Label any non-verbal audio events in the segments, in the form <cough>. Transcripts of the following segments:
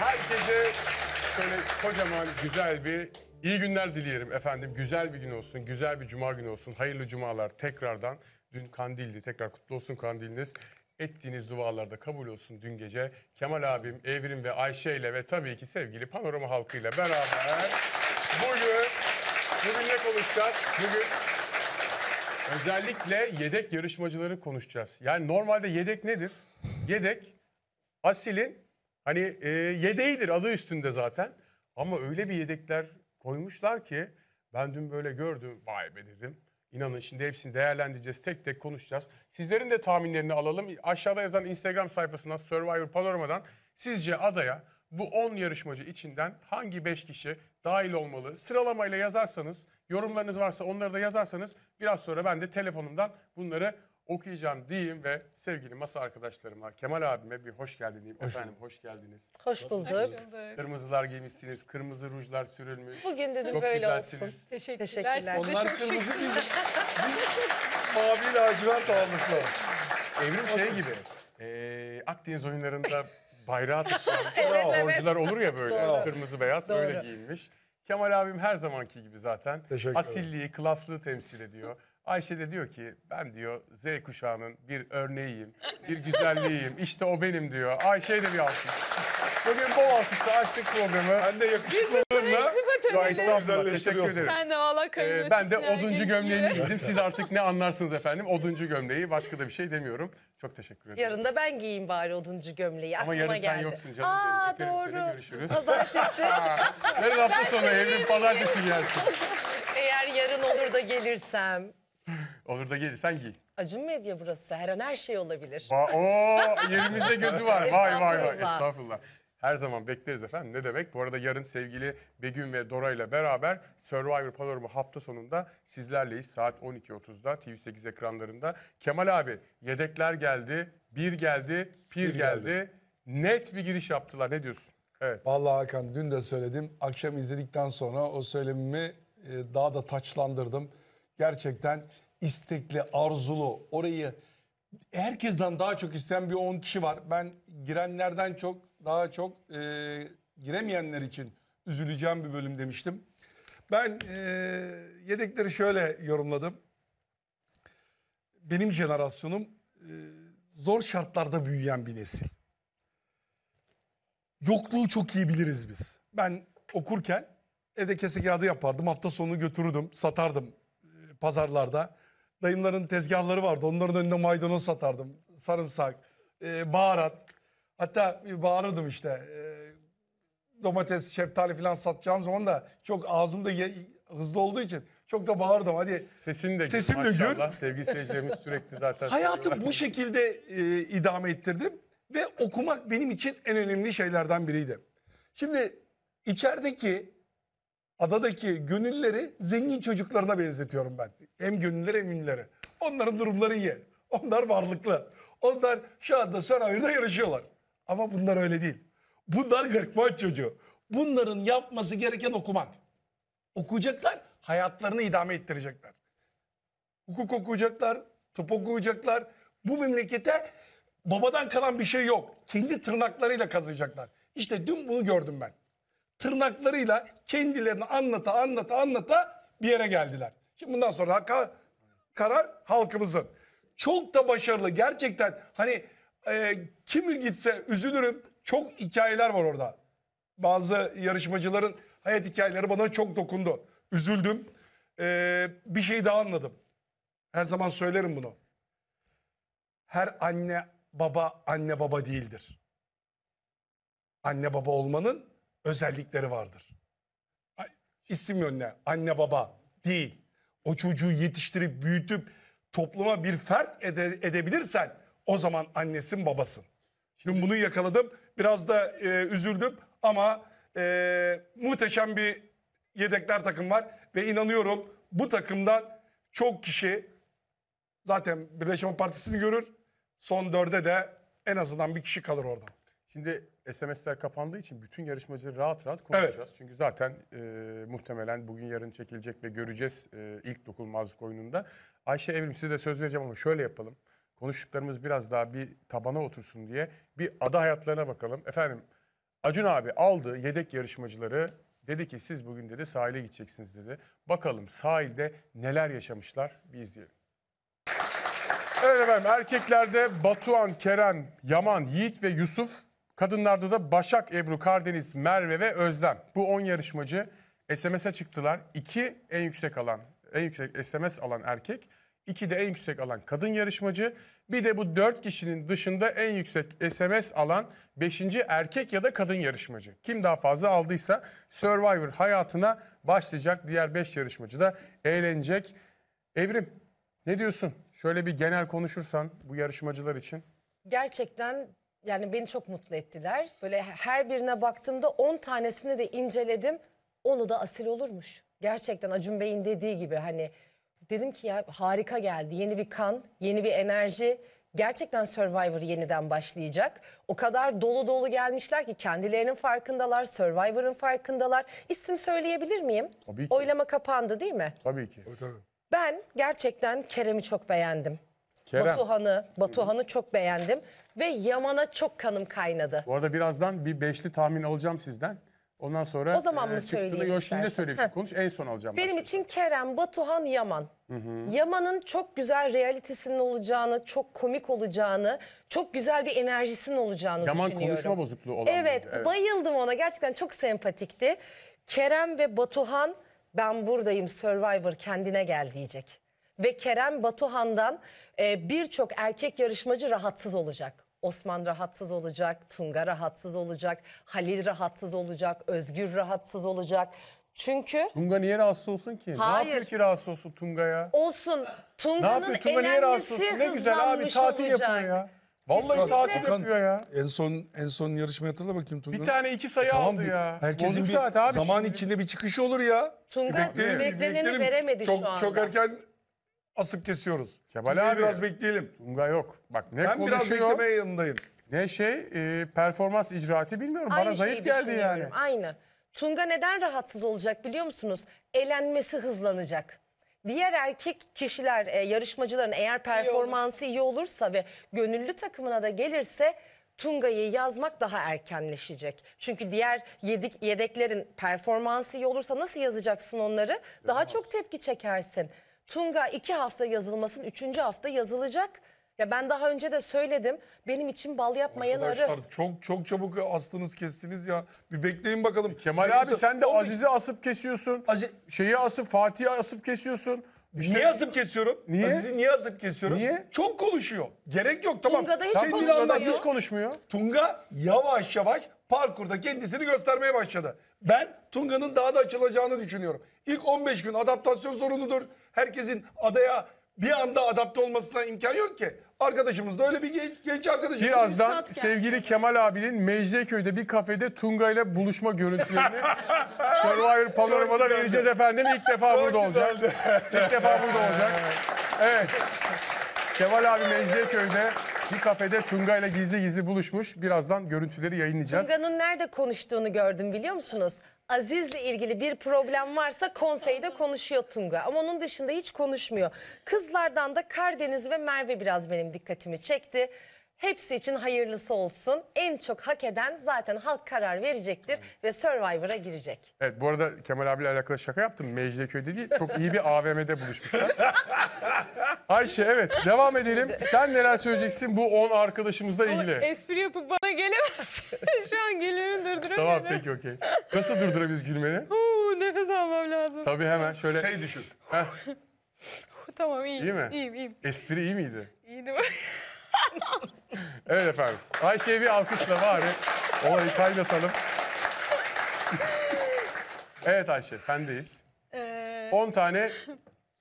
Herkese şöyle kocaman güzel bir iyi günler dileyelim efendim. Güzel bir gün olsun, güzel bir cuma günü olsun. Hayırlı cumalar tekrardan. Dün kandildi, tekrar kutlu olsun kandiliniz. Ettiğiniz dualarda kabul olsun dün gece. Kemal abim, Evrim ve Ayşe ile ve tabii ki sevgili Panorama halkıyla beraber bugün bugün ne konuşacağız? Bugün özellikle yedek yarışmacıları konuşacağız. Yani normalde yedek nedir? Yedek Asil'in Hani e, yedeğidir adı üstünde zaten. Ama öyle bir yedekler koymuşlar ki ben dün böyle gördüm. Vay be dedim. İnanın şimdi hepsini değerlendireceğiz. Tek tek konuşacağız. Sizlerin de tahminlerini alalım. Aşağıda yazan Instagram sayfasından Survivor Panorama'dan sizce adaya bu 10 yarışmacı içinden hangi 5 kişi dahil olmalı? Sıralamayla yazarsanız, yorumlarınız varsa onları da yazarsanız biraz sonra ben de telefonumdan bunları okuyacağım diyeyim ve sevgili masa arkadaşlarıma, Kemal abime bir hoş geldin diyeyim. Hoş Efendim hoş geldiniz. Hoş bulduk. Kırmızılar giymişsiniz, kırmızı rujlar sürülmüş. Bugün dedim Çok böyle güzelsiniz. olsun. Teşekkürler. Teşekkürler. Onlar çok kırmızı biz, biz mavi lacivert aldıklar. Evrim şey gibi, e, Akdeniz oyunlarında bayrağı taşıyan <laughs> evet, sporcular evet. olur ya böyle Doğru. kırmızı beyaz Doğru. öyle giyinmiş. Kemal abim her zamanki gibi zaten Teşekkür asilliği, klaslığı temsil ediyor. Ayşe de diyor ki ben diyor Z kuşağının bir örneğiyim, bir güzelliğiyim. İşte o benim diyor. Ayşe de bir alkış. Bugün bol alkışla açtık programı. Ben de yakışıklılığımla ya estağfurullah teşekkür ederim. Ben de valla ee, Ben de oduncu gömleğini giydim. Siz artık ne anlarsınız efendim? Oduncu gömleği. Başka da bir şey demiyorum. Çok teşekkür ederim. Yarın da ben giyeyim bari oduncu gömleği. Aklıma Ama yarın geldi. sen yoksun canım Aa, benim. doğru. seni görüşürüz. Pazartesi. <laughs> yarın hafta sonu evrim pazartesi gelsin. Eğer yarın olur da gelirsem. Olur da gelirsen giy. Acun medya burası. Her an her şey olabilir. Va Oo, yerimizde gözü var. <laughs> Vay vay vay. Estağfurullah. Her zaman bekleriz efendim. Ne demek? Bu arada yarın sevgili Begüm ve Dora ile beraber Survivor Panorama hafta sonunda sizlerleyiz. Saat 12.30'da TV8 ekranlarında. Kemal abi yedekler geldi, bir geldi, pir Bir geldi. geldi. Net bir giriş yaptılar. Ne diyorsun? Evet. Vallahi Hakan dün de söyledim. Akşam izledikten sonra o söylemimi e, daha da taçlandırdım gerçekten istekli, arzulu, orayı herkesten daha çok isteyen bir 10 kişi var. Ben girenlerden çok daha çok e, giremeyenler için üzüleceğim bir bölüm demiştim. Ben e, yedekleri şöyle yorumladım. Benim jenerasyonum e, zor şartlarda büyüyen bir nesil. Yokluğu çok iyi biliriz biz. Ben okurken evde kese kağıdı yapardım. Hafta sonu götürürdüm, satardım pazarlarda. Dayımların tezgahları vardı. Onların önünde maydanoz satardım. Sarımsak, e, baharat. Hatta bağırırdım işte. E, domates, şeftali falan satacağım zaman da çok ağzımda ye, hızlı olduğu için çok da bağırdım. Hadi sesin de sesim de gür. Sevgi seyircilerimiz sürekli zaten. <laughs> Hayatı bu şekilde e, idame ettirdim ve okumak benim için en önemli şeylerden biriydi. Şimdi içerideki adadaki gönülleri zengin çocuklarına benzetiyorum ben. Hem gönüllere hem ünlere. Onların durumları iyi. Onlar varlıklı. Onlar şu anda sarayda yarışıyorlar. Ama bunlar öyle değil. Bunlar gariban çocuğu. Bunların yapması gereken okumak. Okuyacaklar, hayatlarını idame ettirecekler. Hukuk okuyacaklar, tıp okuyacaklar. Bu memlekete babadan kalan bir şey yok. Kendi tırnaklarıyla kazıyacaklar. İşte dün bunu gördüm ben tırnaklarıyla kendilerini anlata anlata anlata bir yere geldiler. Şimdi bundan sonra ka karar halkımızın. Çok da başarılı gerçekten hani e, kimi gitse üzülürüm çok hikayeler var orada. Bazı yarışmacıların hayat hikayeleri bana çok dokundu. Üzüldüm. E, bir şey daha anladım. Her zaman söylerim bunu. Her anne baba anne baba değildir. Anne baba olmanın özellikleri vardır. İsim yönüne anne baba değil. O çocuğu yetiştirip büyütüp topluma bir fert ede, edebilirsen o zaman annesin babasın. Şimdi bunu yakaladım biraz da e, üzüldüm ama e, muhteşem bir yedekler takım var. Ve inanıyorum bu takımdan çok kişi zaten Birleşme Partisi'ni görür. Son dörde de en azından bir kişi kalır oradan. Şimdi SMS'ler kapandığı için bütün yarışmacıları rahat rahat konuşacağız. Evet. Çünkü zaten e, muhtemelen bugün yarın çekilecek ve göreceğiz e, ilk dokunulmazlık oyununda. Ayşe Evrim size de söz vereceğim ama şöyle yapalım. Konuştuklarımız biraz daha bir tabana otursun diye bir ada hayatlarına bakalım. Efendim Acun abi aldı yedek yarışmacıları dedi ki siz bugün dedi sahile gideceksiniz dedi. Bakalım sahilde neler yaşamışlar bir izleyelim. Evet efendim erkeklerde Batuhan, Kerem, Yaman, Yiğit ve Yusuf Kadınlarda da Başak, Ebru, Kardeniz, Merve ve Özlem. Bu 10 yarışmacı SMS'e çıktılar. 2 en yüksek alan, en yüksek SMS alan erkek. 2 de en yüksek alan kadın yarışmacı. Bir de bu 4 kişinin dışında en yüksek SMS alan 5. erkek ya da kadın yarışmacı. Kim daha fazla aldıysa Survivor hayatına başlayacak. Diğer 5 yarışmacı da eğlenecek. Evrim ne diyorsun? Şöyle bir genel konuşursan bu yarışmacılar için. Gerçekten yani beni çok mutlu ettiler. Böyle her birine baktığımda 10 tanesini de inceledim. Onu da asil olurmuş. Gerçekten Acun Bey'in dediği gibi hani dedim ki ya harika geldi. Yeni bir kan, yeni bir enerji. Gerçekten Survivor yeniden başlayacak. O kadar dolu dolu gelmişler ki kendilerinin farkındalar, Survivor'ın farkındalar. İsim söyleyebilir miyim? Tabii ki. Oylama kapandı değil mi? Tabii ki. Tabii. Ben gerçekten Kerem'i çok beğendim. Kerem. Batuhan'ı, Batuhan'ı çok beğendim ve Yaman'a çok kanım kaynadı. Bu arada birazdan bir beşli tahmin alacağım sizden. Ondan sonra o zaman mı e, çıktığında Yoşin'de söyleyip konuş. En son alacağım. Benim başladım. için Kerem, Batuhan, Yaman. Yaman'ın çok güzel realitesinin olacağını, çok komik olacağını, çok güzel bir enerjisinin olacağını Yaman düşünüyorum. Yaman konuşma bozukluğu olan evet, evet, bayıldım ona. Gerçekten çok sempatikti. Kerem ve Batuhan ben buradayım Survivor kendine gel diyecek ve Kerem Batuhan'dan e, birçok erkek yarışmacı rahatsız olacak. Osman rahatsız olacak, Tunga rahatsız olacak, Halil rahatsız olacak, Özgür rahatsız olacak. Çünkü Tunga niye rahatsız olsun ki? Hayır. Ne yapıyor ki rahatsız olsun Tunga ya? olsun Tunga'nın yapıyor? Tunga niye rahatsız elenmesi olsun? Ne güzel abi tatil olacak. yapıyor ya. Vallahi tatil Okan, yapıyor ya. En son en son yarışmayı hatırla bakayım Tunga. Bir tane iki sayı e, aldı ya. Herkesin bir saat abi zaman şimdi. içinde bir çıkışı olur ya. Tunga e, bekleyelim, bekleneni veremedi çok, şu anda. Çok erken asık kesiyoruz. Kemal Tunga'yı abi biraz bekleyelim. Tunga yok. Bak ne ben konuşuyor. Ben biraz yanındayım. Ne şey e, performans icraati bilmiyorum. Aynı Bana zayıf geldi yani. Aynı. Tunga neden rahatsız olacak biliyor musunuz? Elenmesi hızlanacak. Diğer erkek kişiler, e, yarışmacıların eğer performansı iyi, iyi olursa ve gönüllü takımına da gelirse Tunga'yı yazmak daha erkenleşecek. Çünkü diğer yedik, yedeklerin performansı iyi olursa nasıl yazacaksın onları? Daha Yalnız. çok tepki çekersin. Tunga iki hafta yazılmasın, üçüncü hafta yazılacak. Ya ben daha önce de söyledim. Benim için bal yapmayanları... Arkadaşlar çok çok çabuk astınız kestiniz ya. Bir bekleyin bakalım. Kemal abi sen de Aziz'i asıp kesiyorsun. Aziz... Şeyi asıp Fatih'i asıp kesiyorsun. İşte niye asıp kesiyorum? Niye? Aziz'i niye asıp kesiyorum? Niye? Çok konuşuyor. Gerek yok tamam. Tunga'da hiç hiç konuşmuyor. Tunga yavaş yavaş parkurda kendisini göstermeye başladı. Ben Tunga'nın daha da açılacağını düşünüyorum. İlk 15 gün adaptasyon sorunudur. Herkesin adaya bir anda adapte olmasına imkan yok ki. Arkadaşımız da öyle bir genç, genç arkadaşımız. Birazdan sevgili Kemal abinin Mecidiyeköy'de bir kafede Tunga ile buluşma görüntülerini <laughs> Survivor Panorama'da vereceğiz efendim. İlk defa Çok burada güzeldi. olacak. İlk defa burada olacak. Evet. Kemal abi Mecidiyeköy'de bir kafede Tunga ile gizli gizli buluşmuş. Birazdan görüntüleri yayınlayacağız. Tunga'nın nerede konuştuğunu gördüm biliyor musunuz? Aziz'le ilgili bir problem varsa konseyde konuşuyor Tunga. Ama onun dışında hiç konuşmuyor. Kızlardan da Karadeniz ve Merve biraz benim dikkatimi çekti. Hepsi için hayırlısı olsun. En çok hak eden zaten halk karar verecektir evet. ve Survivor'a girecek. Evet bu arada Kemal abiyle alakalı şaka yaptım. Mecidiyeköy değil çok iyi bir AVM'de buluşmuşlar. <laughs> Ayşe evet devam edelim. Sen neler söyleyeceksin bu 10 arkadaşımızla ilgili? Ama espri yapıp bana gelemezsin. <laughs> Şu an gülmemi durduramıyorum. Tamam peki okey. Nasıl durdurabiliriz gülmeni? Huu, nefes almam lazım. Tabii hemen şöyle. Şey düşün. <laughs> tamam iyiyim. İyi mi? İyiyim iyiyim. Espri iyi miydi? İyiydi. <laughs> evet efendim. Ayşe'ye bir alkışla bari olayı kaynatalım. evet Ayşe sendeyiz. 10 ee... tane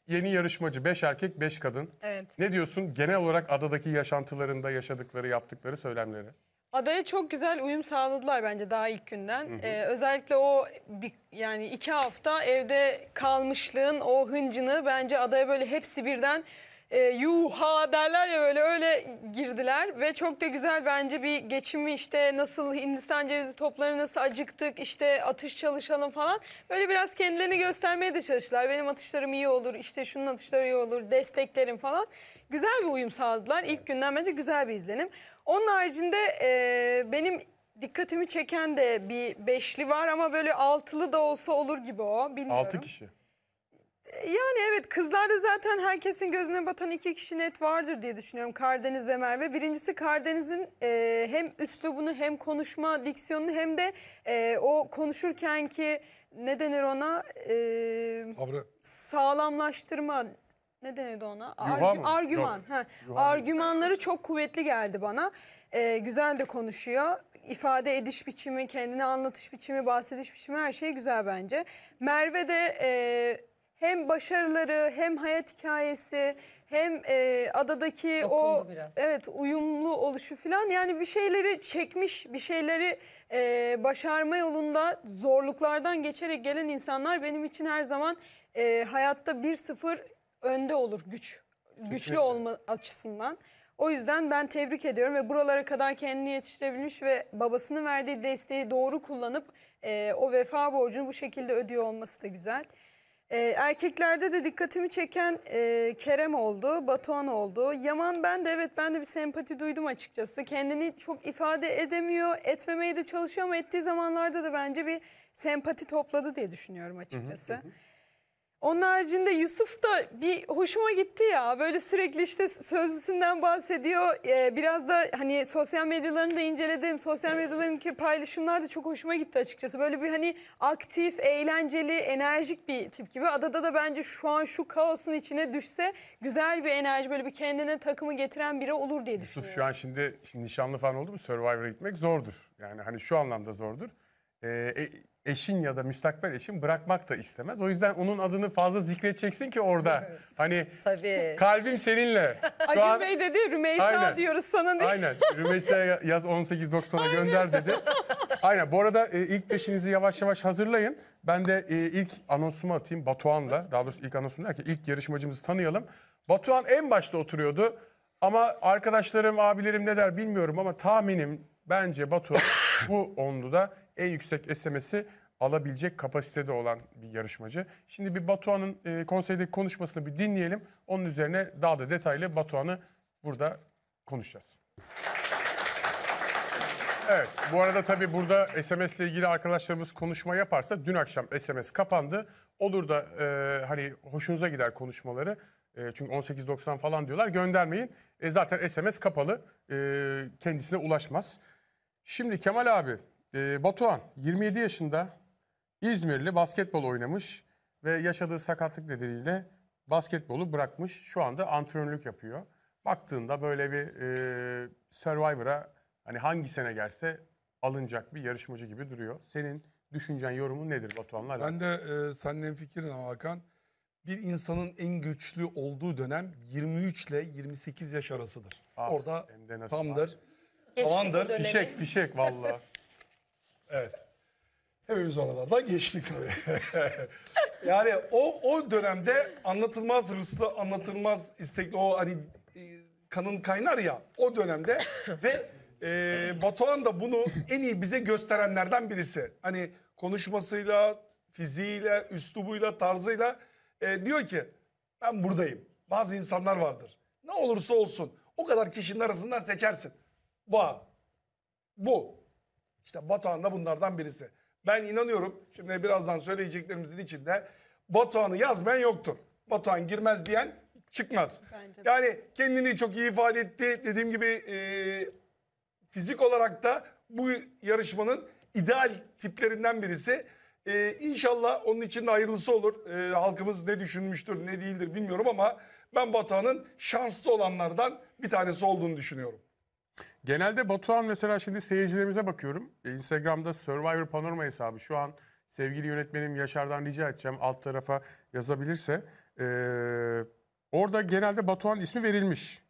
yeni yarışmacı. 5 erkek 5 kadın. Evet. Ne diyorsun genel olarak adadaki yaşantılarında yaşadıkları yaptıkları söylemleri? Adaya çok güzel uyum sağladılar bence daha ilk günden. Hı hı. Ee, özellikle o bir, yani iki hafta evde kalmışlığın o hıncını bence adaya böyle hepsi birden e, yuha derler ya böyle öyle girdiler ve çok da güzel bence bir geçimi işte nasıl Hindistan cevizi topları nasıl acıktık işte atış çalışalım falan böyle biraz kendilerini göstermeye de çalıştılar. Benim atışlarım iyi olur işte şunun atışları iyi olur desteklerim falan güzel bir uyum sağladılar. ilk günden bence güzel bir izlenim. Onun haricinde e, benim dikkatimi çeken de bir beşli var ama böyle altılı da olsa olur gibi o bilmiyorum. Altı kişi. Yani evet kızlarda zaten herkesin gözüne batan iki kişi net vardır diye düşünüyorum Kardeniz ve Merve. Birincisi Kardeniz'in e, hem üslubunu hem konuşma diksiyonunu hem de e, o konuşurken ki ne denir ona e, Abra. sağlamlaştırma ne denirdi ona? Yuha Argü, mı? argüman. Yok. Ha, Yuha argümanları mı? çok kuvvetli geldi bana. E, güzel de konuşuyor İfade ediş biçimi, kendini anlatış biçimi, bahsediş biçimi her şey güzel bence. Merve de e, hem başarıları hem hayat hikayesi hem e, adadaki Dokundu o biraz. evet uyumlu oluşu falan yani bir şeyleri çekmiş bir şeyleri e, başarma yolunda zorluklardan geçerek gelen insanlar benim için her zaman e, hayatta bir sıfır önde olur güç Kesinlikle. güçlü olma açısından. O yüzden ben tebrik ediyorum ve buralara kadar kendini yetiştirebilmiş ve babasının verdiği desteği doğru kullanıp e, o vefa borcunu bu şekilde ödüyor olması da güzel. E, erkeklerde de dikkatimi çeken e, Kerem oldu, Batuhan oldu. Yaman ben de evet ben de bir sempati duydum açıkçası. Kendini çok ifade edemiyor, etmemeye de çalışıyor ama ettiği zamanlarda da bence bir sempati topladı diye düşünüyorum açıkçası. Hı hı hı. Onun haricinde Yusuf da bir hoşuma gitti ya. Böyle sürekli işte sözlüsünden bahsediyor. Ee, biraz da hani sosyal medyalarını da inceledim. Sosyal medyalarındaki paylaşımlar da çok hoşuma gitti açıkçası. Böyle bir hani aktif, eğlenceli, enerjik bir tip gibi. Adada da bence şu an şu kaosun içine düşse güzel bir enerji, böyle bir kendine takımı getiren biri olur diye düşünüyorum. Yusuf şu an şimdi, şimdi nişanlı falan oldu mu Survivor'a gitmek zordur. Yani hani şu anlamda zordur. Ee, e, eşin ya da müstakbel eşin bırakmak da istemez. O yüzden onun adını fazla zikredeceksin ki orada. Hani Tabii. kalbim seninle. Acun an... Bey dedi Rümeysa Aynen. diyoruz sana diye. Aynen Rümeysa yaz 18.90'a gönder dedi. Aynen bu arada e, ilk beşinizi yavaş yavaş hazırlayın. Ben de e, ilk anonsumu atayım Batuhan'la. Daha doğrusu ilk anonsumu derken ilk yarışmacımızı tanıyalım. Batuhan en başta oturuyordu. Ama arkadaşlarım, abilerim ne der bilmiyorum ama tahminim bence Batuhan bu da en yüksek SMS'i alabilecek kapasitede olan bir yarışmacı. Şimdi bir Batuhan'ın e, konseydeki konuşmasını bir dinleyelim. Onun üzerine daha da detaylı Batuhan'ı burada konuşacağız. Evet, bu arada tabii burada SMS ile ilgili arkadaşlarımız konuşma yaparsa dün akşam SMS kapandı. Olur da e, hani hoşunuza gider konuşmaları. E, çünkü 18.90 falan diyorlar göndermeyin. E, zaten SMS kapalı. E, kendisine ulaşmaz. Şimdi Kemal abi ee, Batuhan 27 yaşında İzmirli basketbol oynamış ve yaşadığı sakatlık nedeniyle basketbolu bırakmış. Şu anda antrenörlük yapıyor. Baktığında böyle bir e, Survivor'a hani hangi sene gelse alınacak bir yarışmacı gibi duruyor. Senin düşüncen, yorumun nedir Batuhan'la Ben de e, senden fikrin Hakan. Bir insanın en güçlü olduğu dönem 23 ile 28 yaş arasıdır. Ah, Orada tamdır. alandır, Fişek fişek valla. Evet. Hepimiz oralardan geçtik tabii. <laughs> yani o, o dönemde anlatılmaz hırslı, anlatılmaz istekli o hani e, kanın kaynar ya o dönemde <laughs> ve e, Batuhan da bunu en iyi bize gösterenlerden birisi. Hani konuşmasıyla, fiziğiyle, üslubuyla, tarzıyla e, diyor ki ben buradayım. Bazı insanlar vardır. Ne olursa olsun o kadar kişinin arasından seçersin. Bu. Bu. İşte Batuhan da bunlardan birisi. Ben inanıyorum şimdi birazdan söyleyeceklerimizin içinde Batuhan'ı yazmayan yoktur. Batuhan girmez diyen çıkmaz. Yani kendini çok iyi ifade etti. Dediğim gibi e, fizik olarak da bu yarışmanın ideal tiplerinden birisi. Ee, inşallah onun için de hayırlısı olur. Ee, halkımız ne düşünmüştür ne değildir bilmiyorum ama ben Batuhan'ın şanslı olanlardan bir tanesi olduğunu düşünüyorum. Genelde Batuhan mesela şimdi seyircilerimize bakıyorum. E, Instagram'da Survivor Panorama hesabı şu an sevgili yönetmenim Yaşar'dan rica edeceğim alt tarafa yazabilirse. Ee, orada genelde Batuhan ismi verilmiş.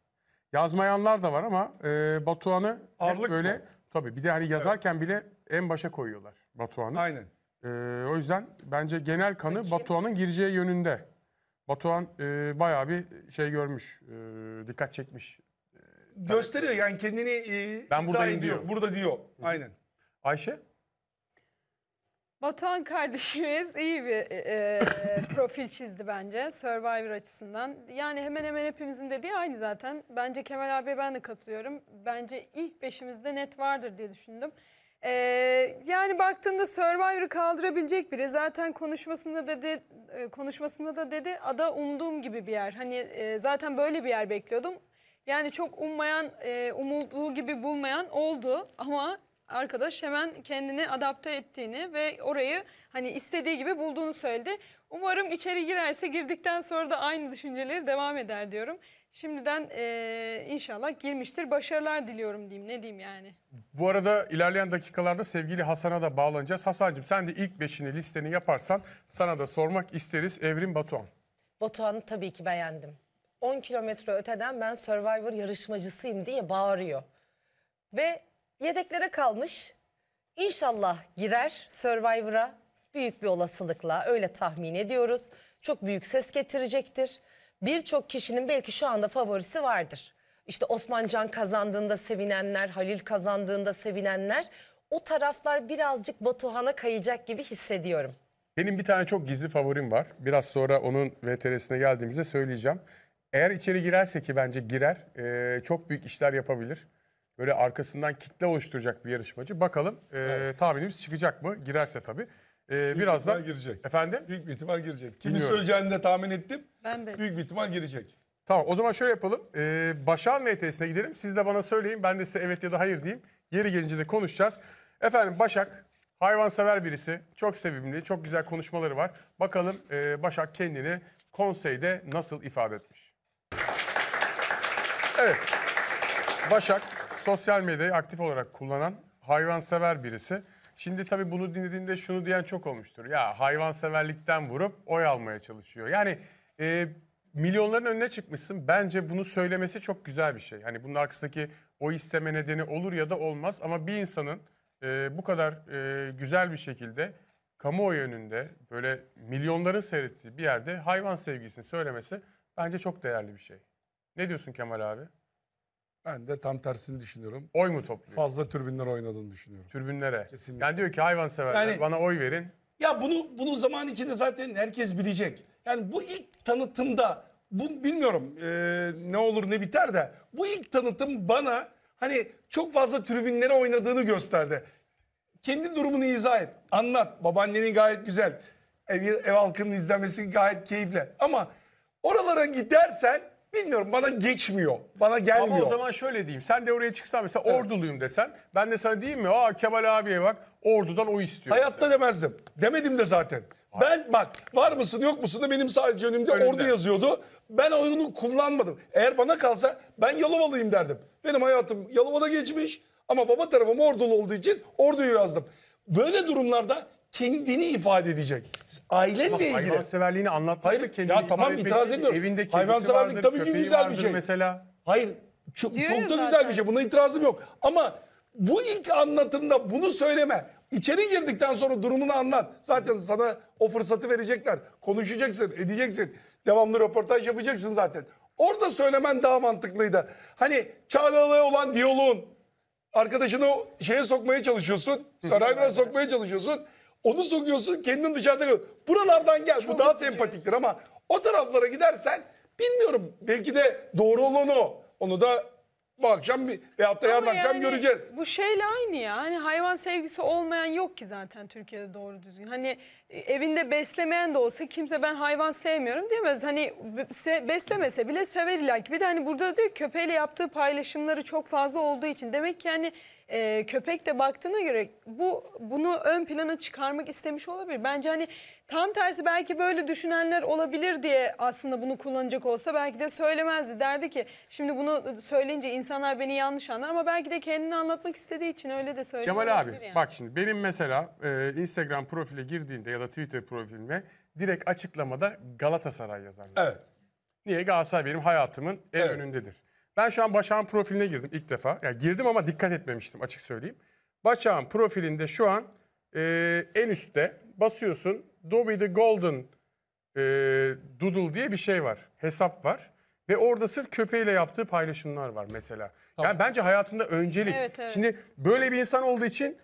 Yazmayanlar da var ama e, Batuhan'ı hep Ağırlık böyle... mı? Tabii bir de hani yazarken bile en başa koyuyorlar Batuhan'ı. Aynen. Ee, o yüzden bence genel kanı Batuhan'ın gireceği yönünde. Batuhan e, bayağı bir şey görmüş, e, dikkat çekmiş gösteriyor yani kendini e, Ben buradayım diyor. Burada diyor. Aynen. Ayşe? Batuhan kardeşimiz iyi bir e, e <laughs> profil çizdi bence Survivor açısından. Yani hemen hemen hepimizin dediği aynı zaten. Bence Kemal abi ben de katılıyorum. Bence ilk beşimizde net vardır diye düşündüm. E, yani baktığında Survivor'ı kaldırabilecek biri. Zaten konuşmasında dedi, e, konuşmasında da dedi ada umduğum gibi bir yer. Hani e, zaten böyle bir yer bekliyordum. Yani çok ummayan, e, umulduğu gibi bulmayan oldu ama arkadaş hemen kendini adapte ettiğini ve orayı hani istediği gibi bulduğunu söyledi. Umarım içeri girerse girdikten sonra da aynı düşünceleri devam eder diyorum. Şimdiden e, inşallah girmiştir. Başarılar diliyorum diyeyim. Ne diyeyim yani? Bu arada ilerleyen dakikalarda sevgili Hasan'a da bağlanacağız. Hasan'cığım sen de ilk beşini listeni yaparsan sana da sormak isteriz. Evrim Batuhan. Batuhan'ı tabii ki beğendim. 10 kilometre öteden ben Survivor yarışmacısıyım diye bağırıyor. Ve yedeklere kalmış. İnşallah girer Survivor'a büyük bir olasılıkla öyle tahmin ediyoruz. Çok büyük ses getirecektir. Birçok kişinin belki şu anda favorisi vardır. İşte Osman Can kazandığında sevinenler, Halil kazandığında sevinenler o taraflar birazcık Batuhan'a kayacak gibi hissediyorum. Benim bir tane çok gizli favorim var. Biraz sonra onun VTR'sine geldiğimizde söyleyeceğim. Eğer içeri girerse ki bence girer, e, çok büyük işler yapabilir. Böyle arkasından kitle oluşturacak bir yarışmacı. Bakalım e, evet. tahminimiz çıkacak mı? Girerse tabii. Ee, Büyük birazdan ihtimal girecek. Efendim? Büyük bir ihtimal girecek. Kimi Bilmiyorum. söyleyeceğini de tahmin ettim. Ben de. Büyük bir ihtimal girecek. Tamam o zaman şöyle yapalım. Ee, Başak'ın VT'sine gidelim. Siz de bana söyleyin. Ben de size evet ya da hayır diyeyim. Yeri gelince de konuşacağız. Efendim Başak hayvansever birisi. Çok sevimli, çok güzel konuşmaları var. Bakalım e, Başak kendini konseyde nasıl ifade etmiş? Evet. Başak sosyal medyayı aktif olarak kullanan hayvansever birisi. Şimdi tabii bunu dinlediğinde şunu diyen çok olmuştur. Ya hayvanseverlikten vurup oy almaya çalışıyor. Yani e, milyonların önüne çıkmışsın. Bence bunu söylemesi çok güzel bir şey. Hani bunun arkasındaki o isteme nedeni olur ya da olmaz. Ama bir insanın e, bu kadar e, güzel bir şekilde kamuoyu önünde böyle milyonların seyrettiği bir yerde hayvan sevgisini söylemesi bence çok değerli bir şey. Ne diyorsun Kemal abi? Ben de tam tersini düşünüyorum. Oy mu topluyor? Fazla türbinlere oynadığını düşünüyorum. Türbinlere. Kesinlikle. Yani diyor ki hayvanseverler yani, bana oy verin. Ya bunu bunu zaman içinde zaten herkes bilecek. Yani bu ilk tanıtımda bu bilmiyorum e, ne olur ne biter de bu ilk tanıtım bana hani çok fazla tribünlere oynadığını gösterdi. Kendi durumunu izah et. Anlat. Babaannenin gayet güzel. Ev, ev halkının izlemesi gayet keyifli. Ama oralara gidersen Bilmiyorum bana geçmiyor. Bana gelmiyor. Ama o zaman şöyle diyeyim. Sen de oraya çıksan mesela evet. orduluyum desen. Ben de sana diyeyim mi? Aa Kemal abiye bak ordudan o istiyor. Hayatta mesela. demezdim. Demedim de zaten. Hayır. Ben bak var mısın yok musun da benim sadece önümde, önümde ordu yazıyordu. Ben onu kullanmadım. Eğer bana kalsa ben Yalovalıyım derdim. Benim hayatım Yalova'da geçmiş ama baba tarafım ordulu olduğu için orduyu yazdım. Böyle durumlarda kendini ifade edecek. Ailenle Ama ilgili. Hayvanseverliğini anlatmak Hayır, kendini ya tamam itiraz ediyorum. Evinde hayvanseverlik vardır, tabii ki güzel bir şey. Mesela. Hayır çok, çok da güzel bir şey. Buna itirazım yok. Ama bu ilk anlatımda bunu söyleme. İçeri girdikten sonra durumunu anlat. Zaten sana o fırsatı verecekler. Konuşacaksın, edeceksin. Devamlı röportaj yapacaksın zaten. Orada söylemen daha mantıklıydı. Hani Çağlalı'ya olan diyaloğun arkadaşını şeye sokmaya çalışıyorsun. Sarayvara sokmaya çalışıyorsun. Onu sokuyorsun kendin dışarıda kalıyorsun. Buralardan gel Çok bu daha üzücü. sempatiktir ama o taraflara gidersen bilmiyorum belki de doğru olan o. Onu da bu akşam bir- veyahut da yarın Ama akşam göreceğiz. Bu şeyle aynı ya. Hani hayvan sevgisi olmayan yok ki zaten Türkiye'de doğru düzgün. Hani e, evinde beslemeyen de olsa kimse ben hayvan sevmiyorum diyemez. Hani be- se- beslemese bile sever illa Bir de hani burada diyor ki köpeğiyle yaptığı paylaşımları çok fazla olduğu için. Demek ki hani e, köpek de baktığına göre bu bunu ön plana çıkarmak istemiş olabilir. Bence hani tam tersi belki böyle düşünenler olabilir diye aslında bunu kullanacak olsa belki de söylemezdi. Derdi ki şimdi bunu söyleyince insanlar beni yanlış anlar ama belki de kendini anlatmak istediği için öyle de söylüyor. Cemal abi yani. bak şimdi benim mesela e, Instagram profile girdiğinde ya da Twitter profilime direkt açıklamada Galatasaray yazarlar. Evet. Niye? Galatasaray benim hayatımın en evet. önündedir. Ben şu an Başak'ın profiline girdim ilk defa. Yani girdim ama dikkat etmemiştim açık söyleyeyim. Başak'ın profilinde şu an e, en üstte basıyorsun Dobby the Golden e, Doodle diye bir şey var. Hesap var. Ve orada sırf köpeğiyle yaptığı paylaşımlar var mesela. Tamam. Yani bence hayatında öncelik. Evet, evet. Şimdi böyle bir insan olduğu için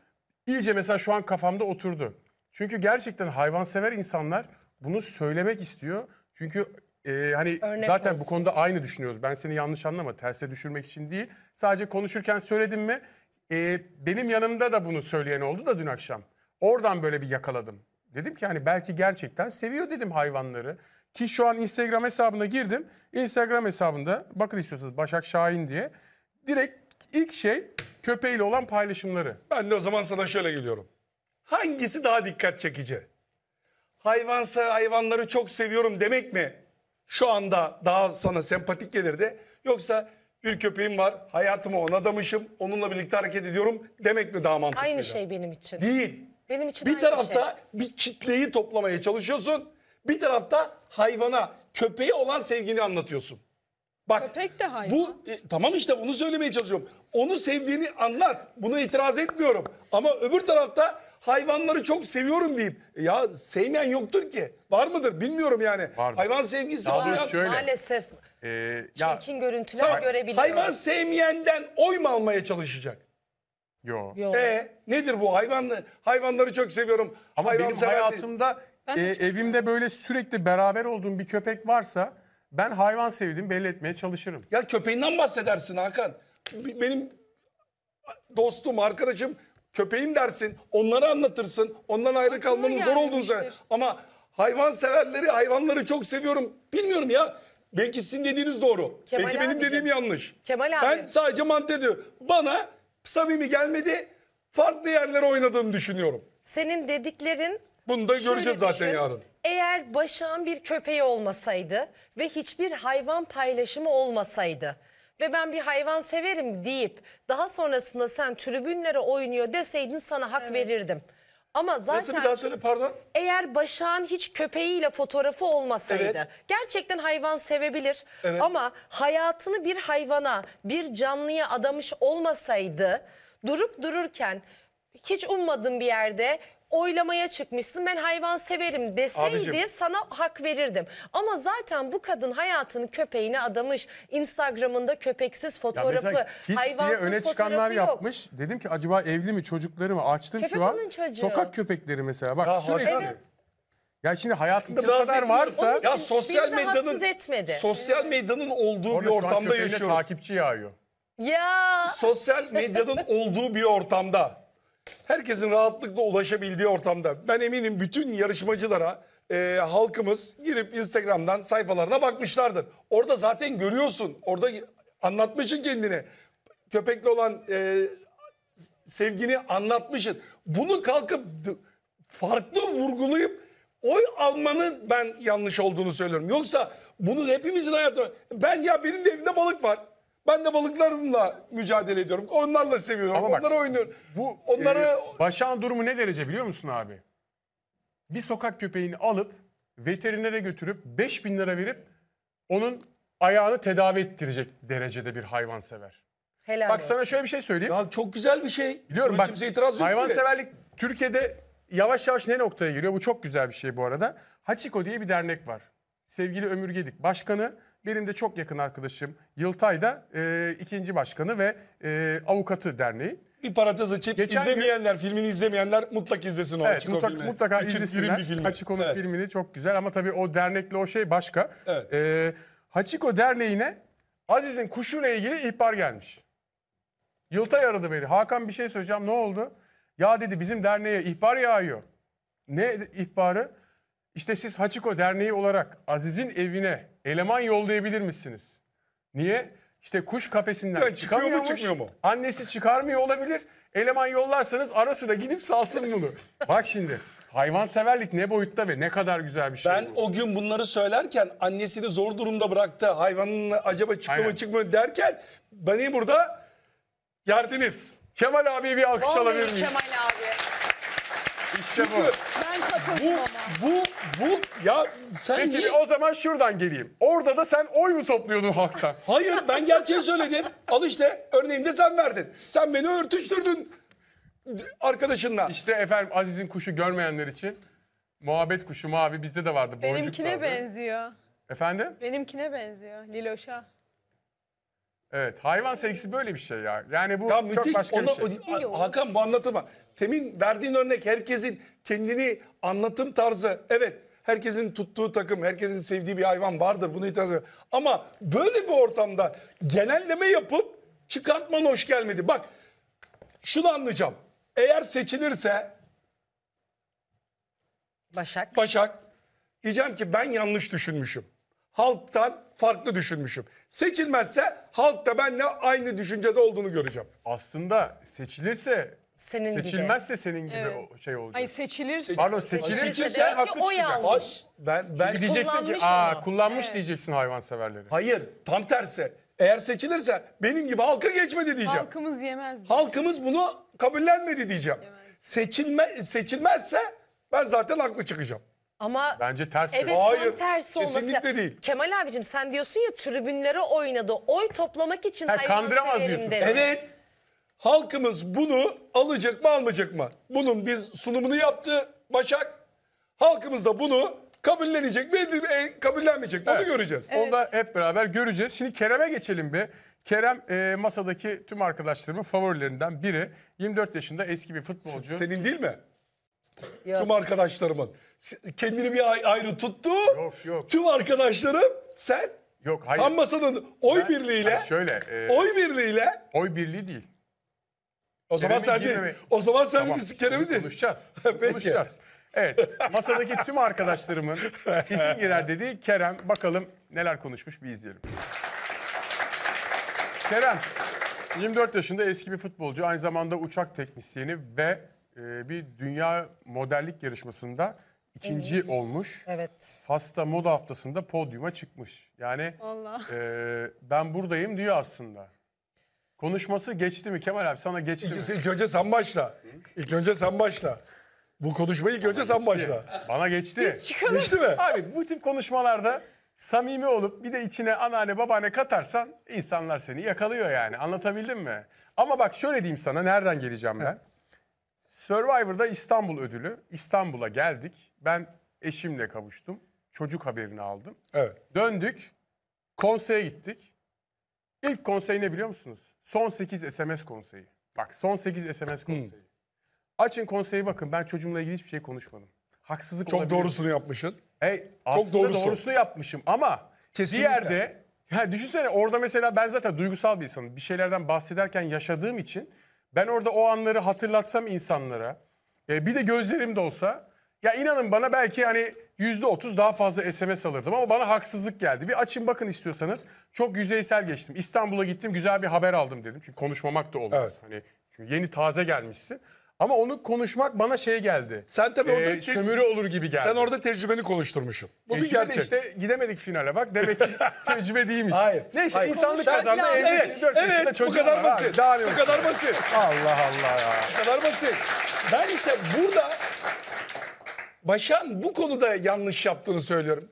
iyice mesela şu an kafamda oturdu. Çünkü gerçekten hayvansever insanlar bunu söylemek istiyor. Çünkü e, hani Örnek zaten olsun. bu konuda aynı düşünüyoruz. Ben seni yanlış anlama, terse düşürmek için değil. Sadece konuşurken söyledim mi? E, benim yanımda da bunu söyleyen oldu da dün akşam. Oradan böyle bir yakaladım. Dedim ki hani belki gerçekten seviyor dedim hayvanları. Ki şu an Instagram hesabına girdim. Instagram hesabında bakın istiyorsanız Başak Şahin diye. Direkt ilk şey köpeğiyle olan paylaşımları. Ben de o zaman sana şöyle geliyorum. Hangisi daha dikkat çekici? Hayvansa hayvanları çok seviyorum demek mi? şu anda daha sana sempatik gelirdi. Yoksa bir köpeğim var hayatımı ona adamışım, onunla birlikte hareket ediyorum demek mi daha mantıklı? Aynı şey benim için. Değil. Benim için bir tarafta şey. bir kitleyi toplamaya çalışıyorsun. Bir tarafta hayvana, köpeği olan sevgini anlatıyorsun. Bak, Köpek de hayvan. Bu, e, tamam işte bunu söylemeye çalışıyorum. Onu sevdiğini anlat. Buna itiraz etmiyorum. Ama öbür tarafta hayvanları çok seviyorum deyip e ya sevmeyen yoktur ki. Var mıdır bilmiyorum yani. Vardır. Hayvan sevgisi Daha Maalesef ee, ya, görüntüler tamam, görebiliyoruz. Hayvan sevmeyenden oy mu almaya çalışacak? yok Yo. E, nedir bu hayvan hayvanları çok seviyorum. Ama hayvan benim hayatımda e, evimde böyle sürekli beraber olduğum bir köpek varsa ben hayvan sevdiğimi belli etmeye çalışırım. Ya köpeğinden bahsedersin Hakan. Benim dostum, arkadaşım köpeğim dersin, onları anlatırsın. Ondan ayrı kalmanın zor olduğunu söyler. Ama hayvan severleri, hayvanları çok seviyorum. Bilmiyorum ya. Belki sizin dediğiniz doğru. Kemal Belki benim abicim. dediğim yanlış. Kemal abi. Ben sadece mantığı diyor. Bana samimi gelmedi. Farklı yerlere oynadığını düşünüyorum. Senin dediklerin Bunu da Şöyle zaten düşün. yarın. eğer Başak'ın bir köpeği olmasaydı ve hiçbir hayvan paylaşımı olmasaydı ve ben bir hayvan severim deyip daha sonrasında sen tribünlere oynuyor deseydin sana hak evet. verirdim. Ama zaten Nasıl bir daha söyle pardon? Eğer Başak'ın hiç köpeğiyle fotoğrafı olmasaydı evet. gerçekten hayvan sevebilir evet. ama hayatını bir hayvana bir canlıya adamış olmasaydı durup dururken hiç ummadığım bir yerde oylamaya çıkmışsın ben hayvan severim deseydi Abicim. sana hak verirdim. Ama zaten bu kadın hayatını köpeğine adamış. Instagram'ında köpeksiz fotoğrafı, ya hayvansız diye öne çıkanlar yok. yapmış. Dedim ki acaba evli mi çocukları mı? Açtım Köpek şu an. Çocuğu. Sokak köpekleri mesela bak ya, sürekli. Evet. Ya şimdi hayatında İtiraz bu kadar varsa ya sosyal medyanın etmedi. sosyal medyanın olduğu Orada bir ortamda yaşıyoruz. takipçi yağıyor. Ya. Sosyal medyanın <laughs> olduğu bir ortamda herkesin rahatlıkla ulaşabildiği ortamda. Ben eminim bütün yarışmacılara e, halkımız girip Instagram'dan sayfalarına bakmışlardır. Orada zaten görüyorsun. Orada anlatmışın kendini. Köpekle olan e, sevgini anlatmışın. Bunu kalkıp farklı vurgulayıp oy almanın ben yanlış olduğunu söylüyorum. Yoksa bunu hepimizin hayatı. Ben ya benim de evimde balık var. Ben de balıklarımla mücadele ediyorum. Onlarla seviyorum. Ama bak, Onlara oynuyorum. Bu onları. E, Başak'ın durumu ne derece biliyor musun abi? Bir sokak köpeğini alıp veterinere götürüp 5 bin lira verip onun ayağını tedavi ettirecek derecede bir hayvan sever. Helal bak olsun. sana şöyle bir şey söyleyeyim. Ya çok güzel bir şey. Biliyorum bak kimse itiraz yok Hayvan severlik Türkiye'de yavaş yavaş ne noktaya giriyor? Bu çok güzel bir şey bu arada. Hachiko diye bir dernek var. Sevgili Ömür Gedik başkanı benim de çok yakın arkadaşım Yıltay da e, ikinci başkanı ve e, avukatı derneği. Bir parantez açıp Geçen izlemeyenler, gün... filmini izlemeyenler mutlak izlesin o evet, açık mutlak, filmi. Mutlaka İçin izlesinler. Bir filmi. Açık onun evet. filmini çok güzel ama tabii o dernekle o şey başka. Evet. E, Hachiko Derneği'ne Aziz'in kuşuyla ilgili ihbar gelmiş. Yıltay aradı beni. Hakan bir şey söyleyeceğim ne oldu? Ya dedi bizim derneğe ihbar yağıyor. Ne ihbarı? İşte siz Hachiko Derneği olarak Aziz'in evine eleman yollayabilir misiniz? Niye? İşte kuş kafesinden ya, çıkıyor mu çıkmıyor mu? Annesi çıkarmıyor olabilir. Eleman yollarsanız arası da gidip salsın bunu. Bak şimdi hayvanseverlik ne boyutta ve ne kadar güzel bir şey. Ben bu. o gün bunları söylerken annesini zor durumda bıraktı. Hayvanın acaba çıkıyor Aynen. mu çıkmıyor derken beni burada yerdiniz. Kemal abi bir alkış alabilir miyim? Kemal abi. İşte bu. Bu, bu, bu ya sen Peki niye... o zaman şuradan geleyim. Orada da sen oy mu topluyordun halktan? <laughs> Hayır ben gerçeği söyledim. Al işte örneğinde sen verdin. Sen beni örtüştürdün arkadaşınla. İşte efendim Aziz'in kuşu görmeyenler için muhabbet kuşu mavi bizde de vardı. Benimkine vardı. benziyor. Efendim? Benimkine benziyor Liloş'a. Evet hayvan sevgisi böyle bir şey ya. Yani bu ya çok müthiş, başka ona, bir şey. O, Hakan bu anlatılma temin verdiğin örnek herkesin kendini anlatım tarzı evet herkesin tuttuğu takım, herkesin sevdiği bir hayvan vardır. Bunu itiraz ediyorum. Ama böyle bir ortamda genelleme yapıp çıkartman hoş gelmedi. Bak şunu anlayacağım. Eğer seçilirse Başak. Başak diyeceğim ki ben yanlış düşünmüşüm. Halktan farklı düşünmüşüm. Seçilmezse halkta da benle aynı düşüncede olduğunu göreceğim. Aslında seçilirse senin Seçilmezse senin gibi Evet. o şey olacak. Ay seçilirse. Pardon seçilirse, Seçilirse demek haklı çıkacaksın. oy ben ben diyeceksin ki Kullanmış aa onu." kullanmış diyeceksin hayvanseverleri. hayır tam tersi. Eğer seçilirse benim gibi halka geçmedi diyeceğim. Halkımız yemez. diyor. Halkımız bunu kabullenmedi diyeceğim. Seçilme seçilmezse ben zaten haklı çıkacağım. Ama Bence ters. Evet Hayır, tersi kesinlikle değil. Kemal abicim sen diyorsun ya tribünlere oynadı. Oy toplamak için Ha, hayvan kandıramaz diyorsun. dedi. Evet. Halkımız bunu alacak mı almayacak mı? Bunun bir sunumunu yaptı Başak. Halkımız da bunu kabullenecek mi kabullenmeyecek mi evet. onu göreceğiz. Evet. Onu da hep beraber göreceğiz. Şimdi Kerem'e geçelim bir. Kerem e, masadaki tüm arkadaşlarımın favorilerinden biri. 24 yaşında eski bir futbolcu. Senin değil mi? Yok. Tüm arkadaşlarımın. Kendini bir ayrı tuttu. Yok yok. Tüm arkadaşlarım sen. Yok hayır. Tam masanın oy ben, birliğiyle. şöyle. E, oy birliğiyle. Oy birliği değil. O zaman Kerem'i sen de o zaman sen de Kerem'i de. Konuşacağız. <laughs> Konuşacağız. Evet. Masadaki tüm arkadaşlarımın <laughs> kesin girer dediği Kerem. Bakalım neler konuşmuş bir izleyelim. Kerem 24 yaşında eski bir futbolcu. Aynı zamanda uçak teknisyeni ve e, bir dünya modellik yarışmasında ikinci olmuş. Evet. Fas'ta moda haftasında podyuma çıkmış. Yani Vallahi. e, ben buradayım diyor aslında. Konuşması geçti mi Kemal abi sana geçti İkisi mi? ilk önce sen başla. İlk önce sen başla. Bu konuşmayı ilk önce sen başla. Bana geçti. Biz Geçti mi? Abi bu tip konuşmalarda samimi olup bir de içine anneanne babaanne katarsan insanlar seni yakalıyor yani. Anlatabildim mi? Ama bak şöyle diyeyim sana nereden geleceğim ben. Survivor'da İstanbul ödülü. İstanbul'a geldik. Ben eşimle kavuştum. Çocuk haberini aldım. Evet. Döndük. Konseye gittik. İlk konsey ne biliyor musunuz? Son 8 SMS konseyi. Bak son 8 SMS hmm. konseyi. Açın konseyi bakın ben çocuğumla ilgili hiçbir şey konuşmadım. Haksızlık Çok doğrusunu yapmışsın. E, aslında doğrusu. doğrusunu yapmışım ama Kesinlikle. bir yerde ya düşünsene orada mesela ben zaten duygusal bir insanım. Bir şeylerden bahsederken yaşadığım için ben orada o anları hatırlatsam insanlara e, bir de gözlerim de olsa ya inanın bana belki hani %30 daha fazla SMS alırdım ama bana haksızlık geldi. Bir açın bakın istiyorsanız. Çok yüzeysel geçtim. İstanbul'a gittim güzel bir haber aldım dedim. Çünkü konuşmamak da olmaz. Evet. Hani çünkü yeni taze gelmişsin. Ama onu konuşmak bana şey geldi. Sen tabii orada ee, sömürü olur gibi geldi. Sen orada tecrübeni konuşturmuşsun. Bu tecrübe bir gerçek. işte gidemedik finale bak demek ki <laughs> tecrübe değilmiş. Hayır. Neyse hayır. insanlık kazandı. Evet, evet bu kadar basit. Daha bu kadar basit. Allah Allah ya. Bu kadar basit. Ben işte burada Başan bu konuda yanlış yaptığını söylüyorum.